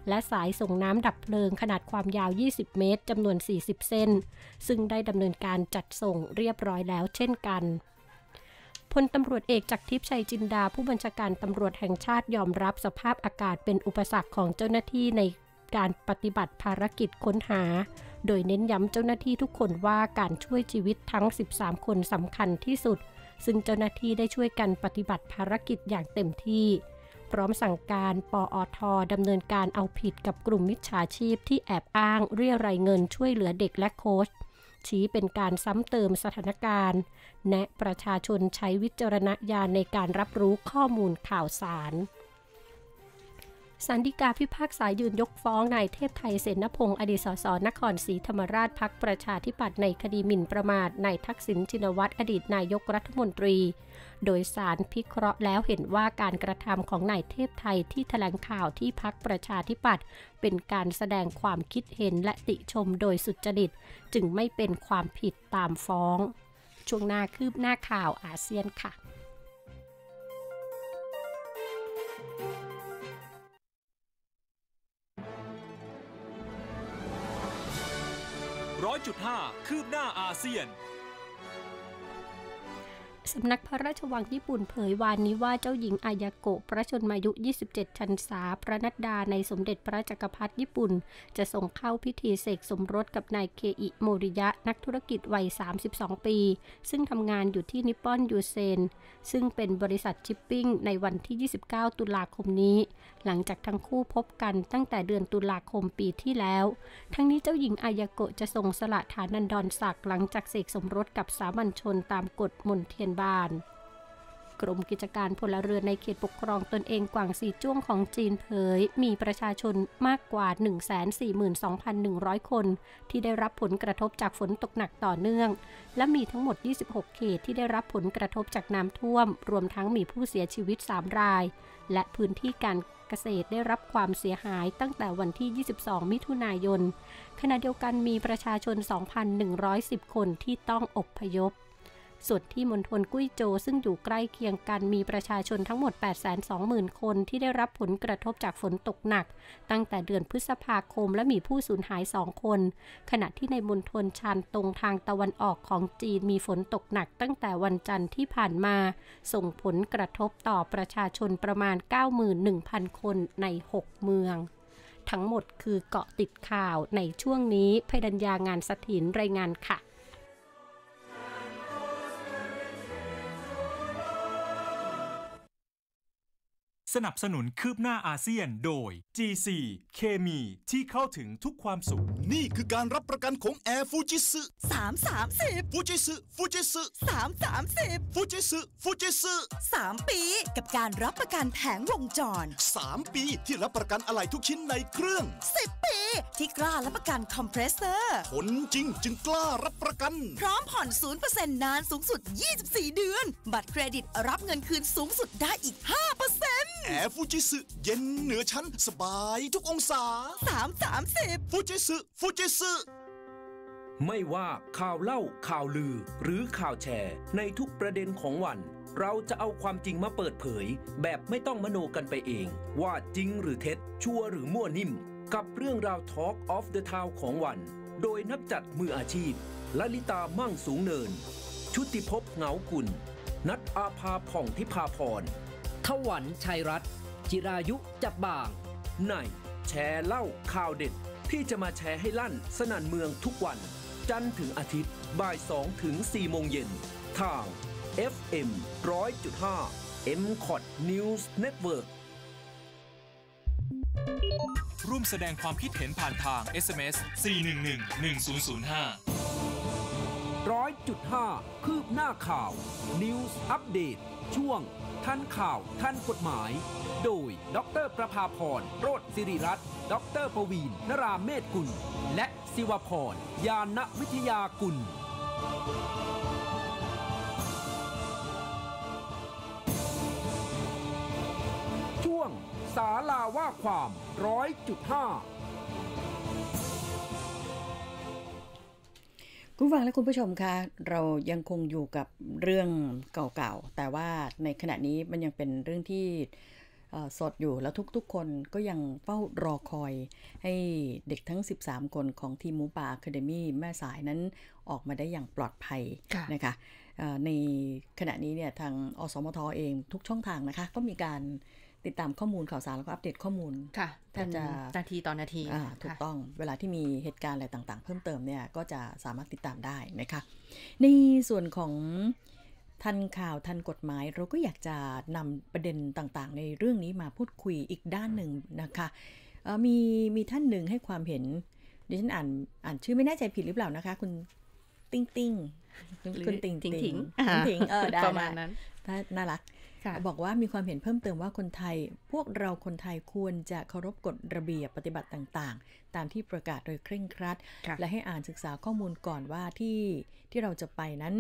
และสายส่งน้ำดับเพลิงขนาดความยาว 20 เมตรจำนวน 40เส้น ซึ่งได้ดำเนินการจัดส่งเรียบร้อยแล้ว เช่นกันพลตำรวจเอกจักรทิพย์ชัยจินดา ผู้บัญชาการตำรวจแห่งชาติยอมรับสภาพอากาศ เป็นอุปสรรคของเจ้าหน้าที่ในการปฏิบัติภารกิจค้นหา โดยเน้นย้ำเจ้าหน้าที่ทุกคนว่าการช่วยชีวิตทั้ง 13 คนสำคัญที่สุด ซึ่งเจ้าหน้าที่ได้ช่วยกันปฏิบัติภารกิจอย่างเต็มที่ พร้อมสั่งการปออทอดำเนินการเอาผิดกับกลุ่มมิจฉาชีพที่แอบอ้างเรียรายเงินช่วยเหลือเด็กและโค้ชชี้เป็นการซ้ำเติมสถานการณ์ แนะประชาชนใช้วิจารณญาณในการรับรู้ข้อมูลข่าวสาร สันดิกาพิพากษายืนยกฟ้องนายเทพไทยเสนพงศ์อดีตสสนครศรีธรรมราชพักประชาธิปัตย์ในคดีหมิ่นประมาทนายทักษิณชินวัตรอดีตนายกรัฐมนตรีโดยสารพิเคราะห์แล้วเห็นว่าการกระทำของนายเทพไทยที่แถลงข่าวที่พักประชาธิปัตย์เป็นการแสดงความคิดเห็นและติชมโดยสุจริต จึงไม่เป็นความผิดตามฟ้อง ช่วงหน้าคืบหน้าข่าวอาเซียนค่ะ ร้อยจุดห้าคืบหน้าอาเซียนสำนักพระราชวังญี่ปุ่นเผยวานนี้ว่าเจ้าหญิงอายาโกะพระชนมายุ 27 ชันษาพระนัดดาในสมเด็จพระจักรพรรดิญี่ปุ่น จะส่งเข้าพิธีเสกสมรสกับนายเคอิโมริยะนักธุรกิจวัย32 ปี ซึ่งทำงานอยู่ที่นิปปอนยูเซน ซึ่งเป็นบริษัทชิปปิ้งในวันที่ 29 ตุลาคมนี้ หลังจากทั้งคู่พบกันตั้งแต่เดือนตุลาคมปีที่แล้ว ทั้งนี้เจ้าหญิงอายาโกะจะส่งสละฐานันดรศักดิ์หลังจากเสกสมรสกับสามัญชนตามกฎมนเทียนบาลกรมกิจการพลเรือนในเขตปกครองตนเองกว่างสีจ้วงของจีนเผยมีประชาชนมากกว่า 142,100 คน ที่ได้รับผลกระทบจากฝนตกหนักต่อเนื่อง และมีทั้งหมด 26 เขตที่ได้รับผลกระทบจากน้ำท่วม รวมทั้งมีผู้เสียชีวิต 3 ราย และพื้นที่การเกษตรได้รับความเสียหายตั้งแต่วันที่ 22 มิถุนายนขณะเดียวกันมีประชาชน 2,110 คนที่ต้องอบพยพสุดที่มณฑลกุ้ยโจวซึ่งอยู่ใกล้เคียงกันมีประชาชนทั้งหมด 820,000 คนที่ได้รับผลกระทบจากฝนตกหนัก ตั้งแต่เดือนพฤษภาคมและมีผู้สูญหาย 2 คน ขณะที่ในมณฑลชานตรงทางตะวันออกของจีนมีฝนตกหนักตั้งแต่วันจันทร์ที่ผ่านมา ส่งผลกระทบต่อประชาชนประมาณ 91,000 คนใน 6 เมือง ทั้งหมดคือเกาะติดข่าวในช่วงนี้พยัญญางานสถินรายงานค่ะสนับสนุนคืบหน้าอาเซียนโดย GC เคมี ที่เข้าถึงทุกความสุข นี่คือการรับประกันของแอร์ฟูจิสึสามสามสิบฟูจิสึฟูจิสึสามสามสิบฟูจิสึฟูจิสึสามปีกับการรับประกันแผงวงจรสามปีที่รับประกันอะไหล่ทุกชิ้นในเครื่องสิบปี ที่กล้ารับประกันคอมเพรสเซอร์ ผลจริงจึงกล้ารับประกัน พร้อมผ่อนศูนย์เปอร์เซ็นต์นานสูงสุด 24 เดือน บัตรเครดิตรับเงินคืนสูงสุดได้อีก5%เปอร์เซ็นแอร์ฟูจิสึเย็นเหนือชั้นสบายทุกองศา3 3 0ฟูจิสึฟูจิสึไม่ว่าข่าวเล่า ข่าวลือ หรือข่าวแชร์ ในทุกประเด็นของวัน เราจะเอาความจริงมาเปิดเผย แบบไม่ต้องมโนกันไปเอง ว่าจริงหรือเท็จ ชัวหรือมั่วนิ่ม กับเรื่องราว Talk of the Town ของวัน โดยนักจัดมืออาชีพ ลลิตามั่งสูงเนิน ชุติภพเหงากุลนัดอาภาผ่องทิพาพรถวันชัยรัตน์จิรายุจับบางในแชร์เล่าข่าวเด็ด ที่จะมาแชร์ให้ลั่น สนั่นเมืองทุกวัน จันทร์ถึงอาทิตย์บ่าย2ถึง4โมงเย็นทาง FM 100.5 m c o t News Network ร่วมแสดงความคิดเห็นผ่านทาง SMS 411 1005 100.5คืบหน้าข่าว News Update ช่วงท่านข่าว ท่านกฎหมาย โดย ดร ประภาพร โรธสิริรัตน์ ดรประวีนนราเมศกุล และศิวพร ยาณวิทยากุล ช่วง สาลาว่าความ ร้อยจุดห้าคุณฟังและคุณผู้ชมคะเรายังคงอยู่กับเรื่องเก่าๆ แต่ว่าในขณะนี้มันยังเป็นเรื่องที่สดอยู่แล้วทุกๆคนก็ยังเฝ้ารอคอยให้เด็กทั้ง 13 คนของทีมมูป่าคาเดมี่แม่สายนั้นออกมาได้อย่างปลอดภัยนะคะในขณะนี้เนี่ยทางอสมทอเองทุกช่องทางนะคะก็มีการติดตามข้อมูลข่าวสารแล้วก็อัปเดตข้อมูล ค่ะท่านจะนาที ต่อนนาทีถูกต้อง เวลาที่มีเหตุการณ์อะไรต่างๆ เพิ่มเติมเนี่ยก็จะสามารถติดตามได้นะคะในส่วนของทันข่าวทันกฎหมายเราก็อยากจะนำประเด็นต่างๆ ในเรื่องนี้มาพูดคุยอีกด้านหนึ่งนะคะ มีมีท่านหนึ่งให้ความเห็นดิฉันอ่านอ่านชื่อไม่แน่ใจผิดหรือเปล่านะคะคุณติ้งติ้งคุณติงติงติงเออได้ประมาณนั้น น่ารักบอกว่ามีความเห็นเพิ่มเติมว่าคนไทย พวกเราคนไทยควรจะเคารพกฎระเบียบปฏิบัติต่างๆ ตามที่ประกาศโดยเคร่งครัด และให้อ่านศึกษาข้อมูลก่อนว่าที่ที่เราจะไปนั้น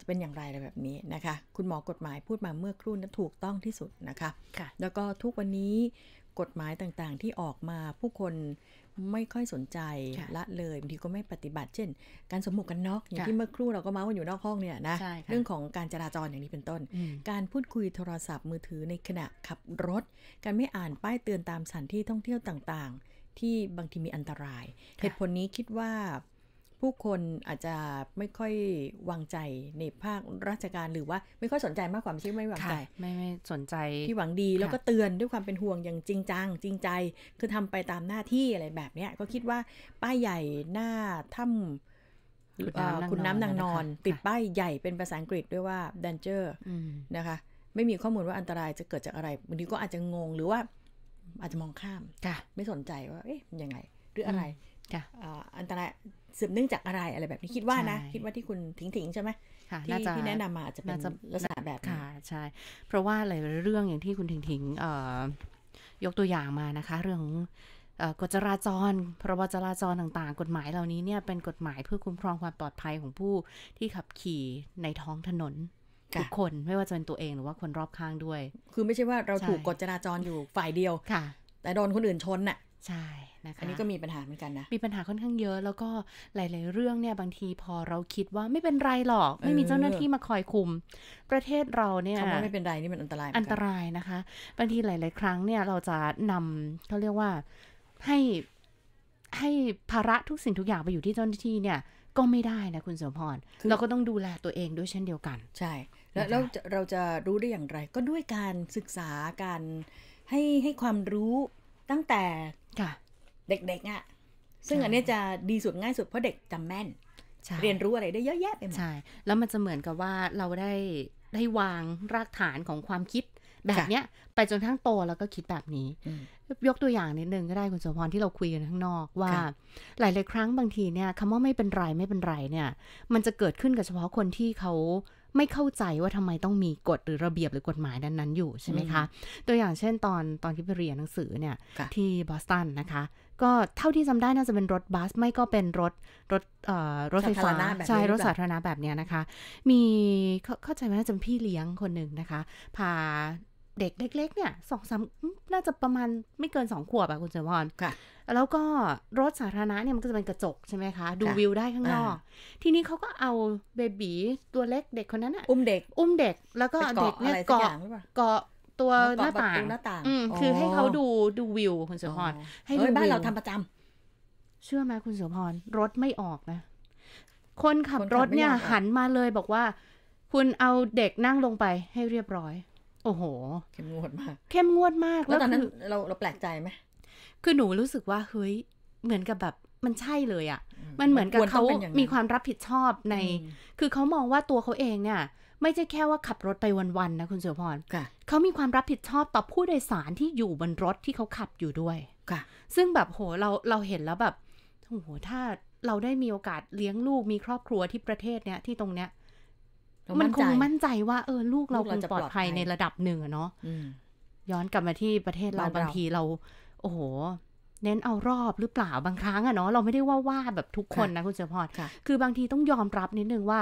จะเป็นอย่างไรอะไรแบบนี้นะคะคุณหมอกฎหมายพูดมาเมื่อครู่นั้นถูกต้องที่สุดนะคะคะแล้วก็ทุกวันนี้กฎหมายต่างๆ ที่ออกมาผู้คนไม่ค่อยสนใจละเลยบางทีก็ไม่ปฏิบัติ เช่น การสมมุกกันนอกอย่างที่เมื่อครู่เราก็เมาส์อยู่นอกห้องเนี่ยนะ เรื่องของการจราจรอย่างนี้เป็นต้น การพูดคุยโทรศัพท์มือถือในขณะขับรถ การไม่อ่านป้ายเตือนตามสถานที่ท่องเที่ยวต่างๆ ที่บางทีมีอันตรายเหตุผลนี้คิดว่าผู้คนอาจจะไม่ค่อยวางใจในภาคราชการหรือว่าไม่ค่อยสนใจมากกว่าไม่ใช่ไม่วางใจไม่ไม่สนใจที่หวังดีแล้วก็เตือนด้วยความเป็นห่วงอย่างจริงจัง จริงใจคือทำไปตามหน้าที่อะไรแบบเนี้ย ก็คิดว่าป้ายใหญ่หน้าถ้ำคุณน้ำนางนอน ติดป้ายใหญ่เป็นภาษาอังกฤษด้วยว่า danger นะคะไม่มีข้อมูลว่าอันตรายจะเกิดจากอะไรบางทีก็อาจจะงงหรือว่า อาจจะมองข้ามไม่สนใจว่าเอ๊ะยังไงหรืออะไรอันตรายสืบเนื่องจากอะไรอะไรแบบนี้คิดว่านะ คิดว่าที่คุณทิ้งถิงใช่ไหมที่ที่แนะนำมาอาจจะเป็นลักษณะแบบค่ะใช่เพราะว่าหลายเรื่องอย่างที่คุณทิ้งถิงยกตัวอย่างมานะคะ เรื่องกฎจราจรพรบจราจรต่าง ๆ กฎหมายเหล่านี้เนี่ยเป็นกฎหมายเพื่อคุ้มครองความปลอดภัยของผู้ที่ขับขี่ในท้องถนนทุกคนไม่ว่าจะเป็นตัวเองหรือว่าคนรอบข้างด้วย คือไม่ใช่ว่าเราถูกกฎจราจรอยู่ฝ่ายเดียวค่ะ แต่โดนคนอื่นชนน่ะใช่นะคะอันนี้ก็มีปัญหาเหมือนกันนะ มีปัญหาค่อนข้างเยอะแล้วก็หลาย ๆ เรื่องเนี่ย บางทีพอเราคิดว่าไม่เป็นไรหรอก ไม่มีเจ้าหน้าที่มาคอยคุม ประเทศเราเนี่ยคำว่าไม่เป็นไรนี่มันอันตราย อันตรายนะคะ บางทีหลาย ๆ ครั้งเนี่ย เราจะนำเขาเรียกว่าให้ให้ภาระทุกสิ่งทุกอย่างไปอยู่ที่เจ้าหน้าที่เนี่ย ก็ไม่ได้นะคุณสมพร เราก็ต้องดูแลตัวเองด้วยเช่นเดียวกัน ใช่แล้วเราจะเราจะรู้ได้อย่างไร ก็ด้วยการศึกษาการให้ให้ความรู้ตั้งแต่เด็กๆ อ่ะ ซึ่งอันนี้จะดีสุดง่ายสุดเพราะเด็กจำแม่น เรียนรู้อะไรได้เยอะแยะไปหมด ใช่ แล้วมันจะเหมือนกับว่าเราได้ได้วางรากฐานของความคิดแบบเนี้ย ไปจนทั้งโตแล้วก็คิดแบบนี้ ยกตัวอย่างนิดนึงก็ได้คุณสมพรที่เราคุยกันข้างนอกว่า หลายๆครั้งบางทีเนี่ยคำว่าไม่เป็นไร ไม่เป็นไรเนี่ย มันจะเกิดขึ้นกับเฉพาะคนที่เขาไม่เข้าใจว่าทำไมต้องมีกฎ หรือระเบียบหรือกฎหมายนั้นๆอยู่ใช่ไหมคะตัวอย่างเช่นตอนตอนที่ไปเรียนหนังสือเนี่ย ที่บอสตันนะคะ ก็เท่าที่จำาได้น่าจะเป็นรถบัส ไม่ก็เป็นรถรถเอ่อรถไฟฟ้าใช่ รถสาธารณะแบบเนี้ยนะคะ มีเข้าใจว่าน่าจะเป็นพี่เลี้ยงคนหนึ่งนะคะ พาเด็กเล็ก ๆ เนี่ยสองสามน่าจะประมาณไม่เกินสองขวบอะคุณเจมอนค่ะ แล้วก็รถสาธารณะเนี่ยมันก็จะเป็นกระจกใช่ไหมคะ ดูวิวได้ข้างนอก ทีนี้เขาก็เอาเบบีตัวเล็กเด็กคนนั้นอะอุ้มเด็ก อุ้มเด็ก แล้วก็เด็กเนี่ยเกาะเกาะตัวหน้าต่าง อืม คือให้เขาดูดูวิวคุณเสิอพรให้ดูบ้านเราทำประจำ เชื่อไหมคุณเสิอพร รถไม่ออกนะ คนขับรถเนี่ยหันมาเลยบอกว่า คุณเอาเด็กนั่งลงไปให้เรียบร้อยโอ้โห เข้มงวดมากเข้มงวดมาก แล้วตอนนั้นเราเราแปลกใจไหมคือหนูรู้สึกว่า เฮ้ยเหมือนกับแบบมันใช่เลยอะ่ะ มันเหมือนกับเขามีความรับผิดชอบใน คือเขามองว่าตัวเขาเองเนี่ย ไม่ใช่แค่ว่าขับรถไปวันๆนะ คุณเสือพรเขามีความรับผิดชอบต่อผู้โดยสารที่อยู่บนรถที่เขาขับอยู่ด้วย ค่ะซึ่งแบบโหเราเราเห็นแล้วแบบโหถ้าเราได้มีโอกาสเลี้ยงลูกมีครอบครัวที่ประเทศเนี้ยที่ตรงเนี้ยมันคงมั่นใจว่าเออลูกเราคงปลอดภัยในระดับหนึ่งเนาะย้อนกลับมาที่ประเทศเราบางทีเรา โอ้โหเน้นเอารอบหรือเปล่าบางครั้งอะเนาะเราไม่ได้ว่าว่าแบบทุกคนนะคุณเจพอดคือบางทีต้องยอมรับนิดนึงว่า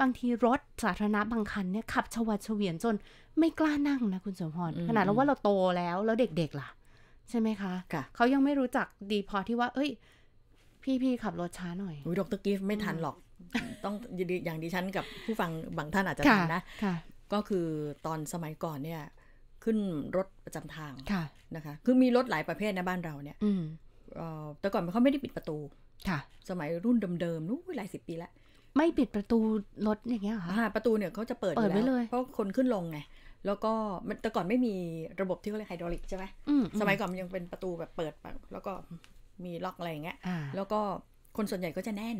บางทีรถสาธารณะบางคันเนี่ยขับชวัดเฉวียนจนไม่กล้านั่งนะคุณเจพอดขนาดเราว่าเราโตแล้ว แล้วเด็กๆล่ะ ใช่ไหมคะคะเขายังไม่รู้จักดีพอที่ว่า เอ้ย พี่ๆขับรถช้าหน่อยอุยดรกิฟไม่ทันหรอกต้องอย่างดิฉันกับผู้ฟังบางท่านอาจจะทำนนะก็คือตอนสมัยก่อนเนี่ยขึ้นรถประจำทางะนะคะคือมีรถหลายประเภทในบ้านเราเนี่ยแต่ก่อนเขาไม่ได้ปิดประตูค่ะสมัยรุ่นเดิมๆนู้หลายสิบปีแล้วไม่ปิดประตูรถอย่างเงี้ยค่ะประตูเนี่ยเขาจะเปิดเปิดไว้เลยเพราะคนขึ้นลงไงแล้วก็แต่ก่อนไม่มีระบบที่เขาเรียกไฮดรอลิกใช่ไหมสมัยก่อนมันยังเป็นประตูแบบเปิดแล้วก็มีล็อกอะไรอย่างเงี้ยแล้วก็คนส่วนใหญ่ก็จะแน่น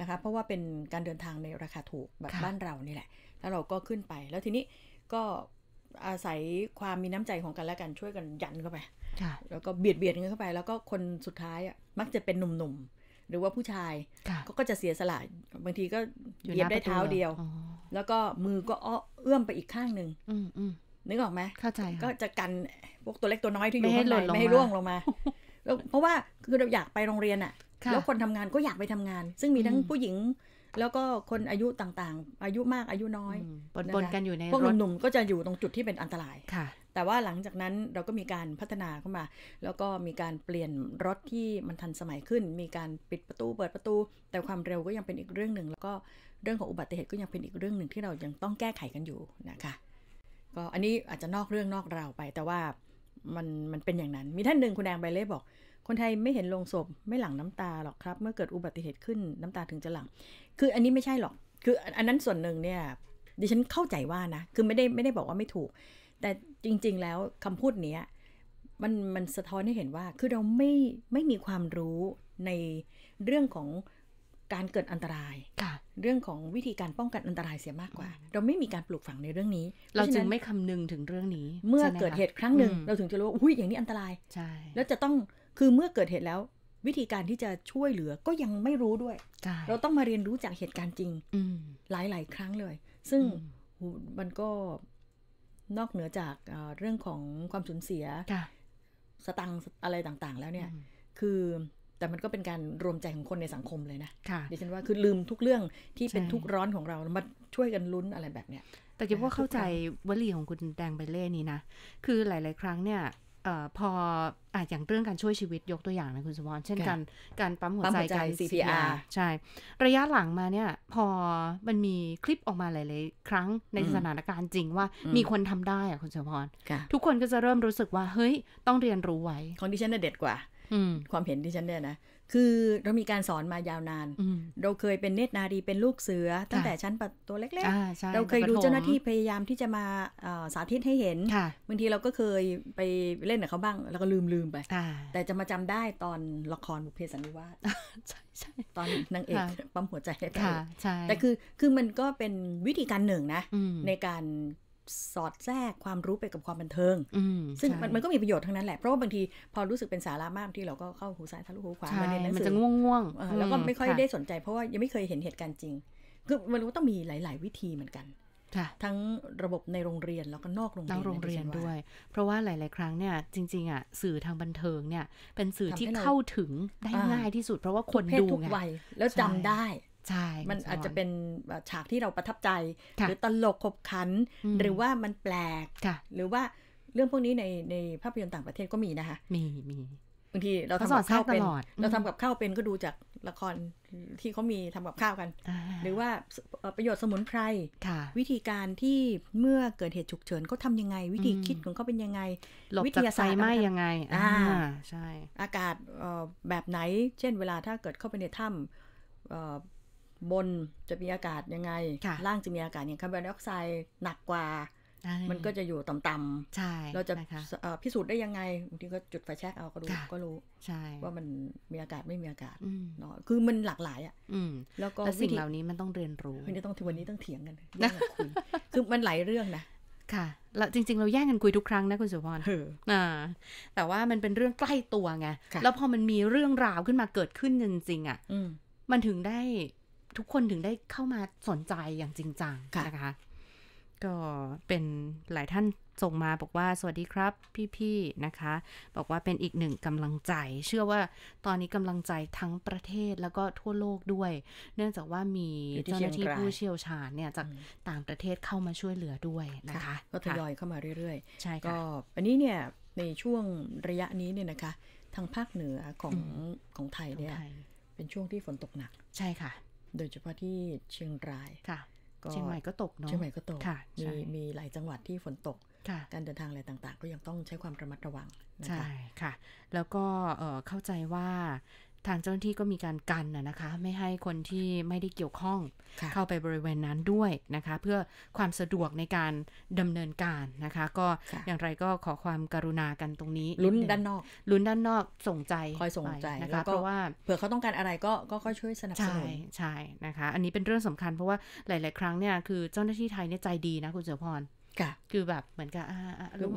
นะคะเพราะว่าเป็นการเดินทางในราคาถูกแบบบ้านเรานี่แหละ แล้วเราก็ขึ้นไป แล้วทีนี้ก็อาศัยความมีน้ำใจของกันและกัน ช่วยกันยันเข้าไปแล้วก็เบียดเบียดกันเข้าไป แล้วก็คนสุดท้ายอ่ะมักจะเป็นหนุ่มๆหรือว่าผู้ชาย ก็ก็จะเสียสละบางทีก็เหยียบได้เท้าเดียว แล้วก็มือก็เอื้อมไปอีกข้างหนึ่งนึกออกไหมเข้าใจก็จะกันพวกตัวเล็กตัวน้อยที่อยู่ข้างในไม่ให้ร่วงลงมา เพราะว่าคือเราอยากไปโรงเรียนอ่ะแล้วคนทำงานก็อยากไปทำงาน ซึ่งมีทั้งผู้หญิง แล้วก็คนอายุต่างๆ อายุมากอายุน้อยปนปนกันอยู่ในพวกหนุ่มๆก็จะอยู่ตรงจุดที่เป็นอันตรายค่ะ แต่ว่าหลังจากนั้นเราก็มีการพัฒนาเข้ามา แล้วก็มีการเปลี่ยนรถที่มันทันสมัยขึ้น มีการปิดประตูเปิดประตู แต่ความเร็วก็ยังเป็นอีกเรื่องหนึ่งแล้วก็เรื่องของอุบัติเหตุก็ยังเป็นอีกเรื่องหนึ่งที่เรายังต้องแก้ไขกันอยู่นะคะ ก็อันนี้อาจจะนอกเรื่องนอกเราไป แต่ว่ามันมันเป็นอย่างนั้นมีท่านหนึ่งคุณแดงใบเล่บอกคนไทยไม่เห็นลงศพไม่หลั่งน้ำตาหรอกครับเมื่อเกิดอุบัติเหตุขึ้นน้ำตาถึงจะหลั่งคืออันนี้ไม่ใช่หรอก คืออันนั้นส่วนหนึ่งเนี่ยดิฉันเข้าใจว่านะ คือไม่ได้ไม่ได้บอกว่าไม่ถูก แต่จริง ๆ แล้วคำพูดเนี้ย มันมันสะท้อนให้เห็นว่าคือเราไม่ไม่มีความรู้ในเรื่องของการเกิดอันตรายค่ะเรื่องของวิธีการป้องกันอันตรายเสียมากกว่า เราไม่มีการปลูกฝังในเรื่องนี้ เราจึงไม่คำนึงถึงเรื่องนี้ เมื่อเกิดเหตุครั้งหนึ่งเราถึงจะรู้ว่าอุ้ยอย่างนี้อันตรายใช่แล้วจะต้องคือเมื่อเกิดเหตุแล้ววิธีการที่จะช่วยเหลือก็ยังไม่รู้ด้วย เราต้องมาเรียนรู้จากเหตุการณ์จริงหลายๆ ครั้งเลย ซึ่งมันก็นอกเหนือจากเรื่องของความสูญเสีย สตังอะไรต่างๆ แล้วเนี่ย คือแต่มันก็เป็นการรวมใจของคนในสังคมเลยนะะดิฉันว่าคือลืมทุกเรื่องที่เป็นทุกร้อนของเรามาช่วยกันลุ้นอะไรแบบเนี้ยแต่คิดว่าเข้าใจวลีของคุณแดงไปเล่นี้นะคือหลายๆ ครั้งเนี่ยอพอออย่างเรื่องการช่วยชีวิตยกตัวอย่างนะคุณสมพร เช่นกันการปั๊มหัวใจการ CPR ใช่ ระยะหลังมาเนี่ย พอมันมีคลิปออกมาหลายๆครั้งในสถานการณ์จริงว่ามีคนทำได้อะคุณสมพร ทุกคนก็จะเริ่มรู้สึกว่าเฮ้ยต้องเรียนรู้ไว้ ของดิฉันเด็ดกว่า ความเห็นดิฉันเนี่ยนะคือเรามีการสอนมายาวนาน เราเคยเป็นเนตรนารีเป็นลูกเสือตั้งแต่ชั้นตัวเล็กๆเราเคยดูเจ้าหน้าที่พยายามที่จะมาสาธิตให้เห็นบางทีเราก็เคยไปเล่นกับเขาบ้าง แล้วก็ลืมลืมไป แต่จะมาจำได้ตอนละครบุเพสันนิวาสใช่ตอนนางเอกปั๊มหัวใจให้ไปแต่คือคือมันก็เป็นวิธีการหนึ่งนะในการสอดแทรกความรู้ไปกับความบันเทิงซึ่งมันมันก็มีประโยชน์ทั้งนั้นแหละเพราะว่าบางทีพอรู้สึกเป็นสาระมากที่เราก็เข้าหูซ้ายทะลุหูขวามาเรียนหนังสือมันจะง่วงๆแล้วก็ไม่ค่อยได้สนใจเพราะว่ายังไม่เคยเห็นเหตุการณ์จริง คือมันก็ต้องมีหลายๆวิธีเหมือนกันทั้งระบบในโรงเรียนแล้วก็นอกโรงเรียนนอกโรงเรียนด้วย เพราะว่าหลายๆ ครั้งเนี่ยจริง ๆอ่ะสื่อทางบันเทิงเนี่ย เป็นสื่อที่เข้าถึงได้ง่ายที่สุดเพราะว่าคนดูไงแล้วจำได้ใช่มันอาจจะเป็นฉากที่เราประทับใจ หรือตลกขบขัน หรือว่ามันแปลก หรือว่าเรื่องพวกนี้ในในภาพยนตร์ต่างประเทศก็มีนะคะ มีมีบางทีเราทำกับข้าวเป็นเราทำกับข้าวเป็นก็ดูจากละครที่เขามีทำกับข้าวกัน หรือว่าประโยชน์สมุนไพรวิธีการที่เมื่อเกิดเหตุฉุกเฉินเขาทายังไง วิธีคิดของเขาเป็นยังไงวิทยาศาสตร์ไม่ยังไง อ่า ใช่ อากาศแบบไหน เช่น เวลาถ้าเกิดเข้าไปในถ้ำบนจะมีอากาศยังไงล่างจะมีอากาศนย่ยงคาร์บอนไดออกไซด์หนักกว่า มันก็จะอยู่ต่ำๆใช่ เราจะพิสูจน์ได้ยังไงบางทีก็จุดไฟแช็กเอาก็รู้ก็รู้ ใช่ ว่ามันมีอากาศไม่มีอากาศเนาะ คือมันหลากหลาย อ่ะแล้วก็สิ่งเหล่านี้มันต้องเรียนรู้วันนี้ต้องวันนี้ต้องเถียงกันนะคือมันหลายเรื่องนะ ค่ะ แล้วจริงๆเราแย่งกันคุยทุกครั้งนะคุณสุพรอ่แต่ว่ามันเป็นเรื่องใกล้ตัวไง แล้วพอมันมีเรื่องราวขึ้นมาเกิดขึ้นจริงๆอ่ะมันถึงได้ทุกคนถึงได้เข้ามาสนใจอย่างจริงจังนะคะ ก็เป็นหลายท่านส่งมาบอกว่า สวัสดีครับ พี่ๆนะคะ บอกว่าเป็นอีกหนึ่งกำลังใจ เชื่อว่าตอนนี้กำลังใจทั้งประเทศแล้วก็ทั่วโลกด้วย เนื่องจากว่ามีเจ้าหน้าที่ผู้เชี่ยวชาญเนี่ยจากต่างประเทศเข้ามาช่วยเหลือด้วยนะคะ ก็ทยอยเข้ามาเรื่อยๆ ใช่ก็ อันนี้เนี่ยในช่วงระยะนี้เนี่ยนะคะ ทางภาคเหนือของของไทยเนี่ยเป็นช่วงที่ฝนตกหนัก ใช่ค่ะโดยเฉพาะที่เชียงรายค่ะเชียงใหม่ก็ตกเนาะเชียงใหม่ก็ตก มีมีหลายจังหวัดที่ฝนตก การเดินทางอะไรต่างๆ ก็ยังต้องใช้ความระมัดระวังะะใช่ ค่ะ แล้วก็เข้าใจว่าทางเจ้าหน้าที่ก็มีการกันนะคะไม่ให้คนที่ไม่ได้เกี่ยวข้องเข้าไปบริเวณนั้นด้วยนะคะเพื่อความสะดวกในการดำเนินการนะคะก็อย่างไรก็ขอความกรุณากันตรงนี้ลุ้นด้านนอกลุ้นด้านนอกส่งใจคอยส่งใจนะคะเพราะว่าเผื่อเขาต้องการอะไรก็ก็ค่อยช่วยสนับสนุนใช่นะคะอันนี้เป็นเรื่องสำคัญเพราะว่าหลาย ๆ ครั้งเนี่ยคือเจ้าหน้าที่ไทยเนี่ยใจดีนะคุณเสือพรคือแบบเหมือนกับ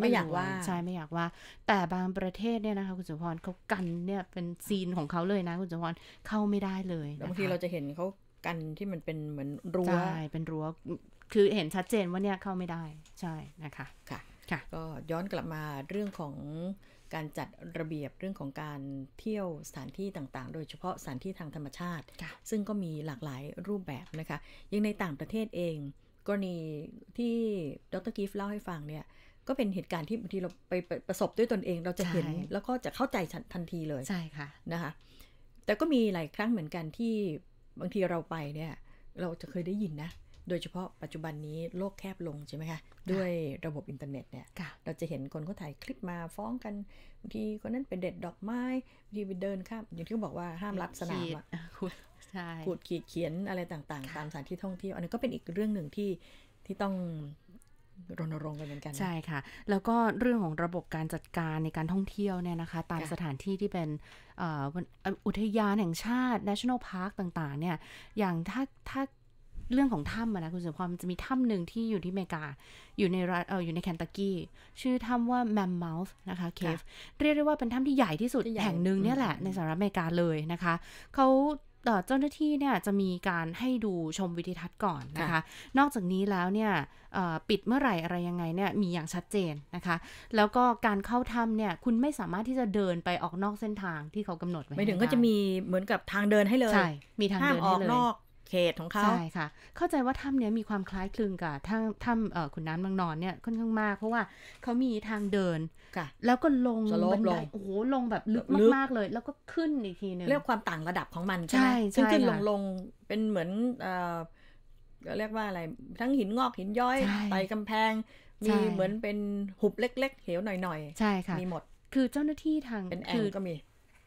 ไม่อยากว่าใช่ไม่อยากว่า แต่บางประเทศเนี่ยนะคะคุณสุพรเขากันเนี่ยเป็นซีนของเขาเลยนะคุณสุพรเข้าไม่ได้เลยบางทีเราจะเห็นเขากันที่มันเป็นเหมือนรั้วใช่เป็นรั้วคือเห็นชัดเจนว่าเนี่ยเข้าไม่ได้ใช่นะคะค่ะค่ะก็ย้อนกลับมาเรื่องของการจัดระเบียบเรื่องของการเที่ยวสถานที่ต่าง ๆ โดยเฉพาะสถานที่ทางธรรมชาติ ซึ่งก็มีหลากหลายรูปแบบนะคะยังในต่างประเทศเองกรณีที่ดรกิฟเล่าให้ฟังเนี่ยก็เป็นเหตุการณ์ที่บางทีเราไปประสบด้วยตนเองเราจะเห็นแล้วก็จะเข้าใจทันทีเลยใช่ค่ะนะคะแต่ก็มีหลายครั้งเหมือนกันที่บางทีเราไปเนี่ยเราจะเคยได้ยินนะโดยเฉพาะปัจจุบันนี้โลกแคบลงใช่ไหมคะด้วยระบบอินเทอร์เน็ตเนี่ยเราจะเห็นคนเขาถ่ายคลิปมาฟ้องกันบางทีคนนั้นเป็นเด็ดดอกไม้บางทีไปเดินข้ามอย่างที่บอกว่าห้ามลัดสนามอะขูดขีดเขียนอะไรต่างๆตามสถานที่ท่องเที่ยว อันนี้ก็เป็นอีกเรื่องหนึ่งที่ที่ต้องรณรงค์กันเหมือนกัน ใช่ค่ะ แล้วก็เรื่องของระบบการจัดการในการท่องเที่ยวเนี่ยนะคะตามสถานที่ที่เป็นอุทยานแห่งชาติ national park ต่างๆเนี่ยอย่างถ้าถ้าเรื่องของถ้ำนะคุณสุภาพมันจะมีถ้ำหนึ่งที่อยู่ที่เมกาอยู่ในรัฐเอออยู่ในแคนตักกี้ ชื่อถ้ำว่าแมมม o u t h นะคะเคฟเรียกได้ว่าเป็นถ้ำที่ใหญ่ที่สุดแห่งหนึ่งเนี่ยแหละในสหรัฐอเมริกาเลยนะคะเขาเจ้าหน้าที่เนี่ยจะมีการให้ดูชมวิทิทัศน์ก่อนนะคะ นอกจากนี้แล้วเนี่ยปิดเมื่อไหร่อะไรยังไงเนี่ยมีอย่างชัดเจนนะคะ แล้วก็การเข้าถ้ำเนี่ยคุณไม่สามารถที่จะเดินไปออกนอกเส้นทางที่เขากำหนดไว้ไม่ถึงก็จะมีเหมือนกับทางเดินให้เลยใช่มีทางเดินให้เลยออกนอกเขตของเขาใช่ค่ะเข้าใจว่าถ้ำนี้มีความคล้ายคลึงกับถ้ำถ้ำขุนน้ำบางนอนเนี่ยค่อนข้างมาก เพราะว่าเขามีทางเดินแล้วก็ลงบันไดโอ้โหลงแบบลึกมากๆเลย แล้วก็ขึ้นอีกทีนึงเรียกความต่างระดับของมัน ใช่ไหมขึ้นขึ้นลงลงเป็นเหมือนเกอเรียกว่าอะไรทั้งหินงอกหินย้อยไต่กำแพงมีเหมือนเป็นหุบเล็ก ๆเหวหน่อยๆใช่ค่ะมีหมดคือเจ้าหน้าที่ทางเป็นแอก็มี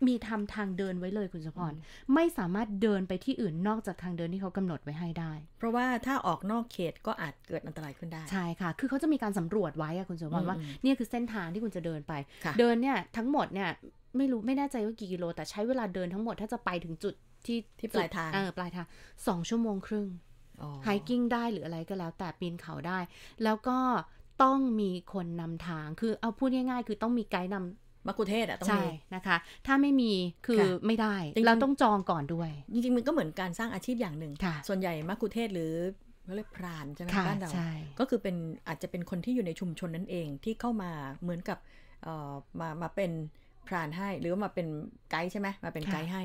มีทำทางเดินไว้เลยคุณสพรไม่สามารถเดินไปที่อื่นนอกจากทางเดินที่เขากำหนดไว้ให้ได้ เพราะว่าถ้าออกนอกเขตก็อาจเกิดอันตรายขึ้นได้ใช่ค่ะคือเขาจะมีการสำรวจไว้อะคุณสมพรว่าเนี่ยคือเส้นทางที่คุณจะเดินไปเดินเนี่ยทั้งหมดเนี่ยไม่รู้ไม่แน่ใจว่ากี่กิโลแต่ใช้เวลาเดินทั้งหมดถ้าจะไปถึงจุดที่ที่ปลายทางเออปลายทางสองชั่วโมงครึ่งไฮกิ้งได้หรืออะไรก็แล้ว แต่ปีนเขาได้ แล้วก็ต้องมีคนนำทางคือเอาพูดง่าย ๆ คือต้องมีไกด์นำมะกุเทศอะต้องมีนะคะ ถ้าไม่มีคือไม่ได้เราต้องจองก่อนด้วยจริงๆมันก็เหมือนการสร้างอาชีพอย่างหนึ่งส่วนใหญ่มะกุเทศหรือเขาเรียกพรานใช่ไหมบ้านเราก็คือเป็นอาจจะเป็นคนที่อยู่ในชุมชนนั่นเองที่เข้ามาเหมือนกับมามาเป็นพรานให้หรือมาเป็นไกด์ใช่ไหมมาเป็นไกด์ให้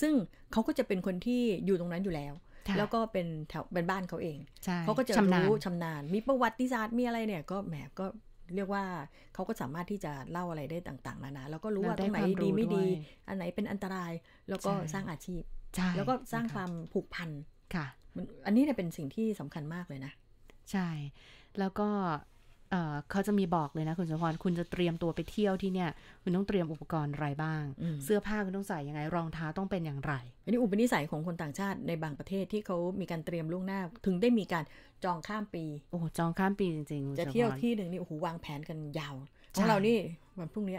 ซึ่งเขาก็จะเป็นคนที่อยู่ตรงนั้นอยู่แล้วแล้วก็เป็นแถวเป็นบ้านเขาเองเขาก็จะรู้ชำนาญมีประวัติศาสตร์มีอะไรเนี่ย ก็แหมก็เรียกว่าเขาก็สามารถที่จะเล่าอะไรได้ต่าง ๆ นานาแล้วก็รู้ว่าตรงไหนดีไม่ดี อันไหนเป็นอันตรายแล้วก็สร้างอาชีพ แล้วก็สร้างความผูกพันค่ะอันนี้เนี่ยเป็นสิ่งที่สำคัญมากเลยนะ ใช่แล้วก็เขาจะมีบอกเลยนะคุณสมพรคุณจะเตรียมตัวไปเที่ยวที่เนี่ยคุณต้องเตรียมอุปกรณ์อะไรบ้าง เสื้อผ้าคุณต้องใส่ยังไงรองเท้าต้องเป็นอย่างไรอันนี้อุปนิสัยของคนต่างชาติ ในบางประเทศที่เขามีการเตรียมล่วงหน้าถึงได้มีการจองข้ามปีโอ้จองข้ามปีจริงๆจะเที่ยวที่หนึ่งนี่โอ้โหวางแผนกันยาวของเรานี่วันพรุ่งนี้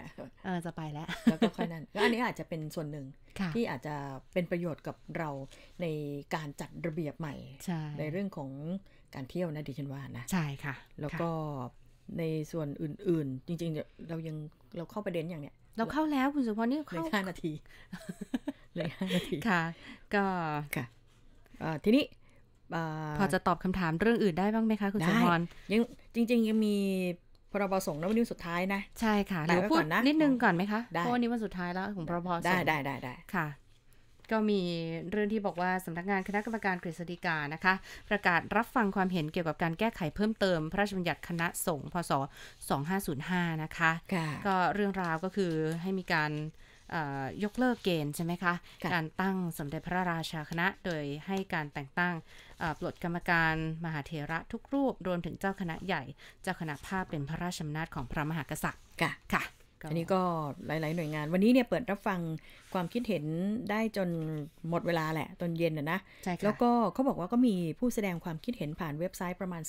จะไปแล้วแล้วก็ค่อยนั้นก็อันนี้อาจจะเป็นส่วนหนึ่งที่อาจจะเป็นประโยชน์กับเราในการจัดระเบียบใหม่ใในเรื่องของการเที่ยวนะดิฉันว่านะใช่ค่ะ แล้วก็ในส่วนอื่นๆ จริงๆ เรายังเราเข้าประเด็นอย่างเนี้ยเราเข้าแล้วคุณสุพรนี่เข้าห้านาทีเลยห้านาทีค่ะ ก็ค่ะทีนี้พอจะตอบคำถามเรื่องอื่นได้บ้างไหมคะคุณสุพรยังจริงๆ ยังมีพรบส่งนวันนี้สุดท้ายนะใช่ค่ะเดี๋ยวพูดนิดนึงก่อนไหมคะเพราะวันนี้วันสุดท้ายแล้วของพรบส่งได้ได้ได้ค่ะก็มีเรื่องที่บอกว่าสำนักงานคณะกรรมการกฤษฎีกานะคะ ประกาศรับฟังความเห็นเกี่ยวกับการแก้ไขเพิ่มเติมพระราชบัญญัติคณะสงฆ์พศ 2505 นะคะ ก็เรื่องราวก็คือให้มีการยกเลิกเกณฑ์ใช่ไหมคะ การตั้งสมเด็จพระราชาคณะโดยให้การแต่งตั้งปลดกรรมการมหาเถระทุกรูปรวมถึงเจ้าคณะใหญ่เจ้าคณะภาพเป็นพระราชอำนาจของพระมหากษัตริย์ค่ะอันนี้ก็หลาย ๆ หน่วยงาน วันนี้เนี่ยเปิดรับฟังความคิดเห็นได้จนหมดเวลาแหละ ตอนเย็นนะะแล้วก็เขาบอกว่าก็มีผู้แสดงความคิดเห็นผ่านเว็บไซต์ประมาณ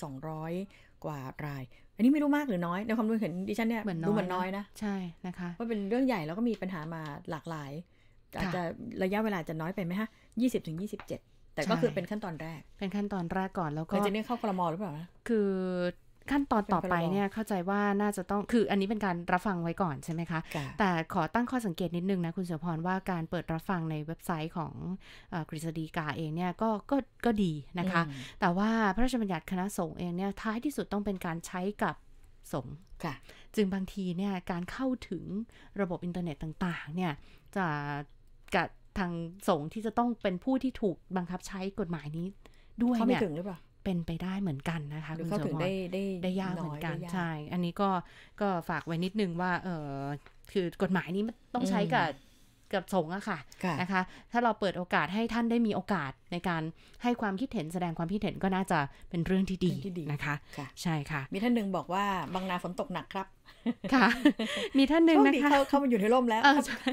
200 กว่าราย อันนี้ไม่รู้มากหรือน้อยในความรู้เห็นดิฉันเนี่ยดูเหมือนน้อยนะ ใช่ นะคะว่าเป็นเรื่องใหญ่แล้วก็มีปัญหามาหลากหลาย อาจจะระยะเวลาจะน้อยไปไหมฮะยี่สิบถึงยี่สิบเจ็ดแต่ก็คือเป็นขั้นตอนแรก เป็นขั้นตอนแรกก่อนแล้วก็จะเนี่ยเข้าคลมอหรือเปล่า คือขั้นตอนต่อไปเนี่ยเข้าใจว่าน่าจะต้องคืออันนี้เป็นการรับฟังไว้ก่อนใช่ไหมคะแต่ขอตั้งข้อสังเกตนิดนึงนะคุณเสพรว่าการเปิดรับฟังในเว็บไซต์ของกฤษฎีกาเองเนี่ยก็ก็ก็ดีนะคะ แต่ว่าพระราชบัญญัติคณะสงฆ์เองเนี่ยท้ายที่สุดต้องเป็นการใช้กับสงฆ์จึงบางทีเนี่ยการเข้าถึงระบบอินเทอร์เน็ตต่าง ๆเนี่ยจะกับทางสงฆ์ที่จะต้องเป็นผู้ที่ถูกบังคับใช้กฎหมายนี้ด้วยเนี่ยเขาไม่ถึงหรือเปล่าเป็นไปได้เหมือนกันนะคะคุณสมพรได้ยากเหมือนกันใช่อันนี้ก็ก็ฝากไว้นิดนึงว่าเออคือกฎหมายนี้มันต้องใช้กับกับสงฆ์อะค่ะนะคะ ถ้าเราเปิดโอกาสให้ท่านได้มีโอกาสในการให้ความคิดเห็นแสดงความคิดเห็นก็น่าจะเป็นเรื่องที่ดีนะคะใช่ค่ะมีท่านหนึ่งบอกว่าบางนาฝนตกหนักครับค่ะมีท่านหนึ่งนะคะเข้ามาอยู่ในร่มแล้ว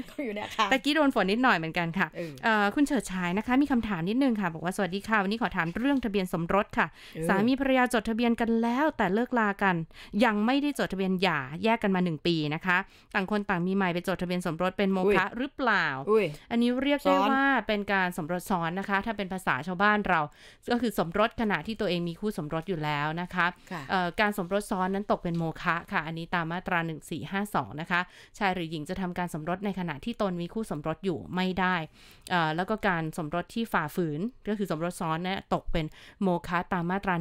เขาอยู่ในอาคารตะกี้โดนฝนนิดหน่อยเหมือนกันค่ะคุณเฉิดชายนะคะ มีคำถามนิดนึงค่ะบอกว่าสวัสดีค่ะ วันนี้ขอถามเรื่องทะเบียนสมรสค่ะ สามีภรรยาจดทะเบียนกันแล้วแต่เลิกลากัน ยังไม่ได้จดทะเบียนหย่าแยกกันมาหนึ่งปีนะคะ ต่างคนต่างมีใหม่ไปจดทะเบียนสมรสเป็นโมฆะหรือเปล่า อันนี้เรียกได้ว่าเป็นการสมรสซ้อนนะคะถ้าเป็นภาษาชาวบ้านเราก็คือสมรสขณะที่ตัวเองมีคู่สมรสอยู่แล้วนะคะการสมรสซ้อนนั้นตกเป็นโมฆะค่ะอันนี้ตามามมาตรา 1452 นะคะ ชายหรือหญิงจะทำการสมรสในขณะที่ตนมีคู่สมรสอยู่ไม่ได้ แล้วก็การสมรสที่ฝ่าฝืน ก็คือสมรสซ้อนนะตกเป็นโมฆะตามมาตรา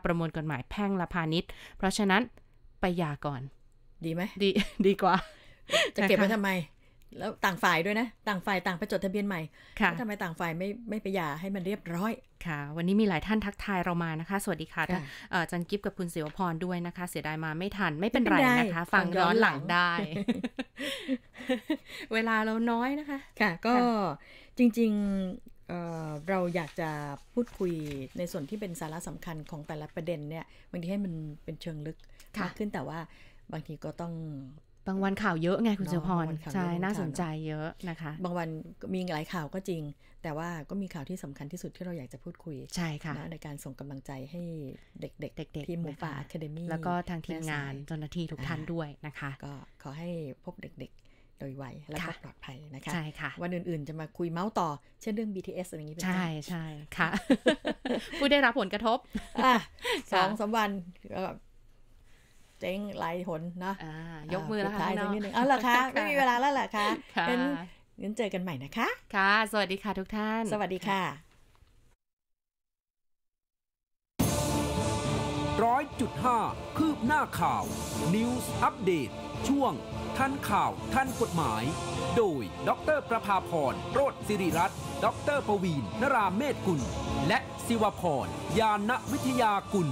1495 ประมวลกฎหมายแพ่งและพาณิชย์ เพราะฉะนั้นไปหย่าก่อน ดีไหมดีดีกว่า จะเก็บไว้ทำไมแล้วต่างฝ่ายด้วยนะต่างฝ่ายต่างไปจดทะเบียนใหม่ค่ะทำไมต่างฝ่ายไม่ไม่ไปหย่าให้มันเรียบร้อยค่ะ วันนี้มีหลายท่านทักทายเรามานะคะ สวัสดีค่ะจันกิฟกับคุณศิวพรด้วยนะคะ เสียดายมาไม่ทันไม่เป็นไรนะคะ ฟังย้อนหลังได้ เวลาเราน้อยนะคะ ค่ะก็จริงเราอยากจะพูดคุยในส่วนที่เป็นสาระสำคัญของแต่ละประเด็นเนี่ยบางทีให้มันเป็นเชิงลึกมากขึ้นแต่ว่าบางทีก็ต้องบางวันข่าวเยอะไงคุณเจพรใช่ น่าสนใจเยอะนะคะ บางวันมีหลายข่าวก็จริง แต่ว่าก็มีข่าวที่สำคัญที่สุดที่เราอยากจะพูดคุย ใช่ค่ะในการส่งกำลังใจให้เด็กๆทีมหมูป่าอะคาเดมี่แล้วก็ทางทีมงานเจ้าหน้าที่ทุกท่านด้วยนะคะ ก็ขอให้พบเด็กๆโดยไวและปลอดภัยนะคะใช่ค่ะวันอื่นๆจะมาคุยเมาส์ต่อเช่นเรื่อง BTS อะไรอย่างนี้เป็นใช่ใช่ค่ะผู้ได้รับผลกระทบสองสามวันเจ๊งหลายหนนะยกมือแล้วค่ะนิดนึงเอาละคะไม่มีเวลาแล้วล่ะคะงั้นงั้นเจอกันใหม่นะคะ ค่ะ สวัสดีค่ะทุกท่าน สวัสดีค่ะร้อยจุดห้าคืบหน้าข่าว News u p d a t ตช่วงท่านข่าวท่านกฎหมาย โดยดรประภาพร โรธสิริรัตน์ดรประวีนนราเมศกุลและศิวพรยานวิทยากุล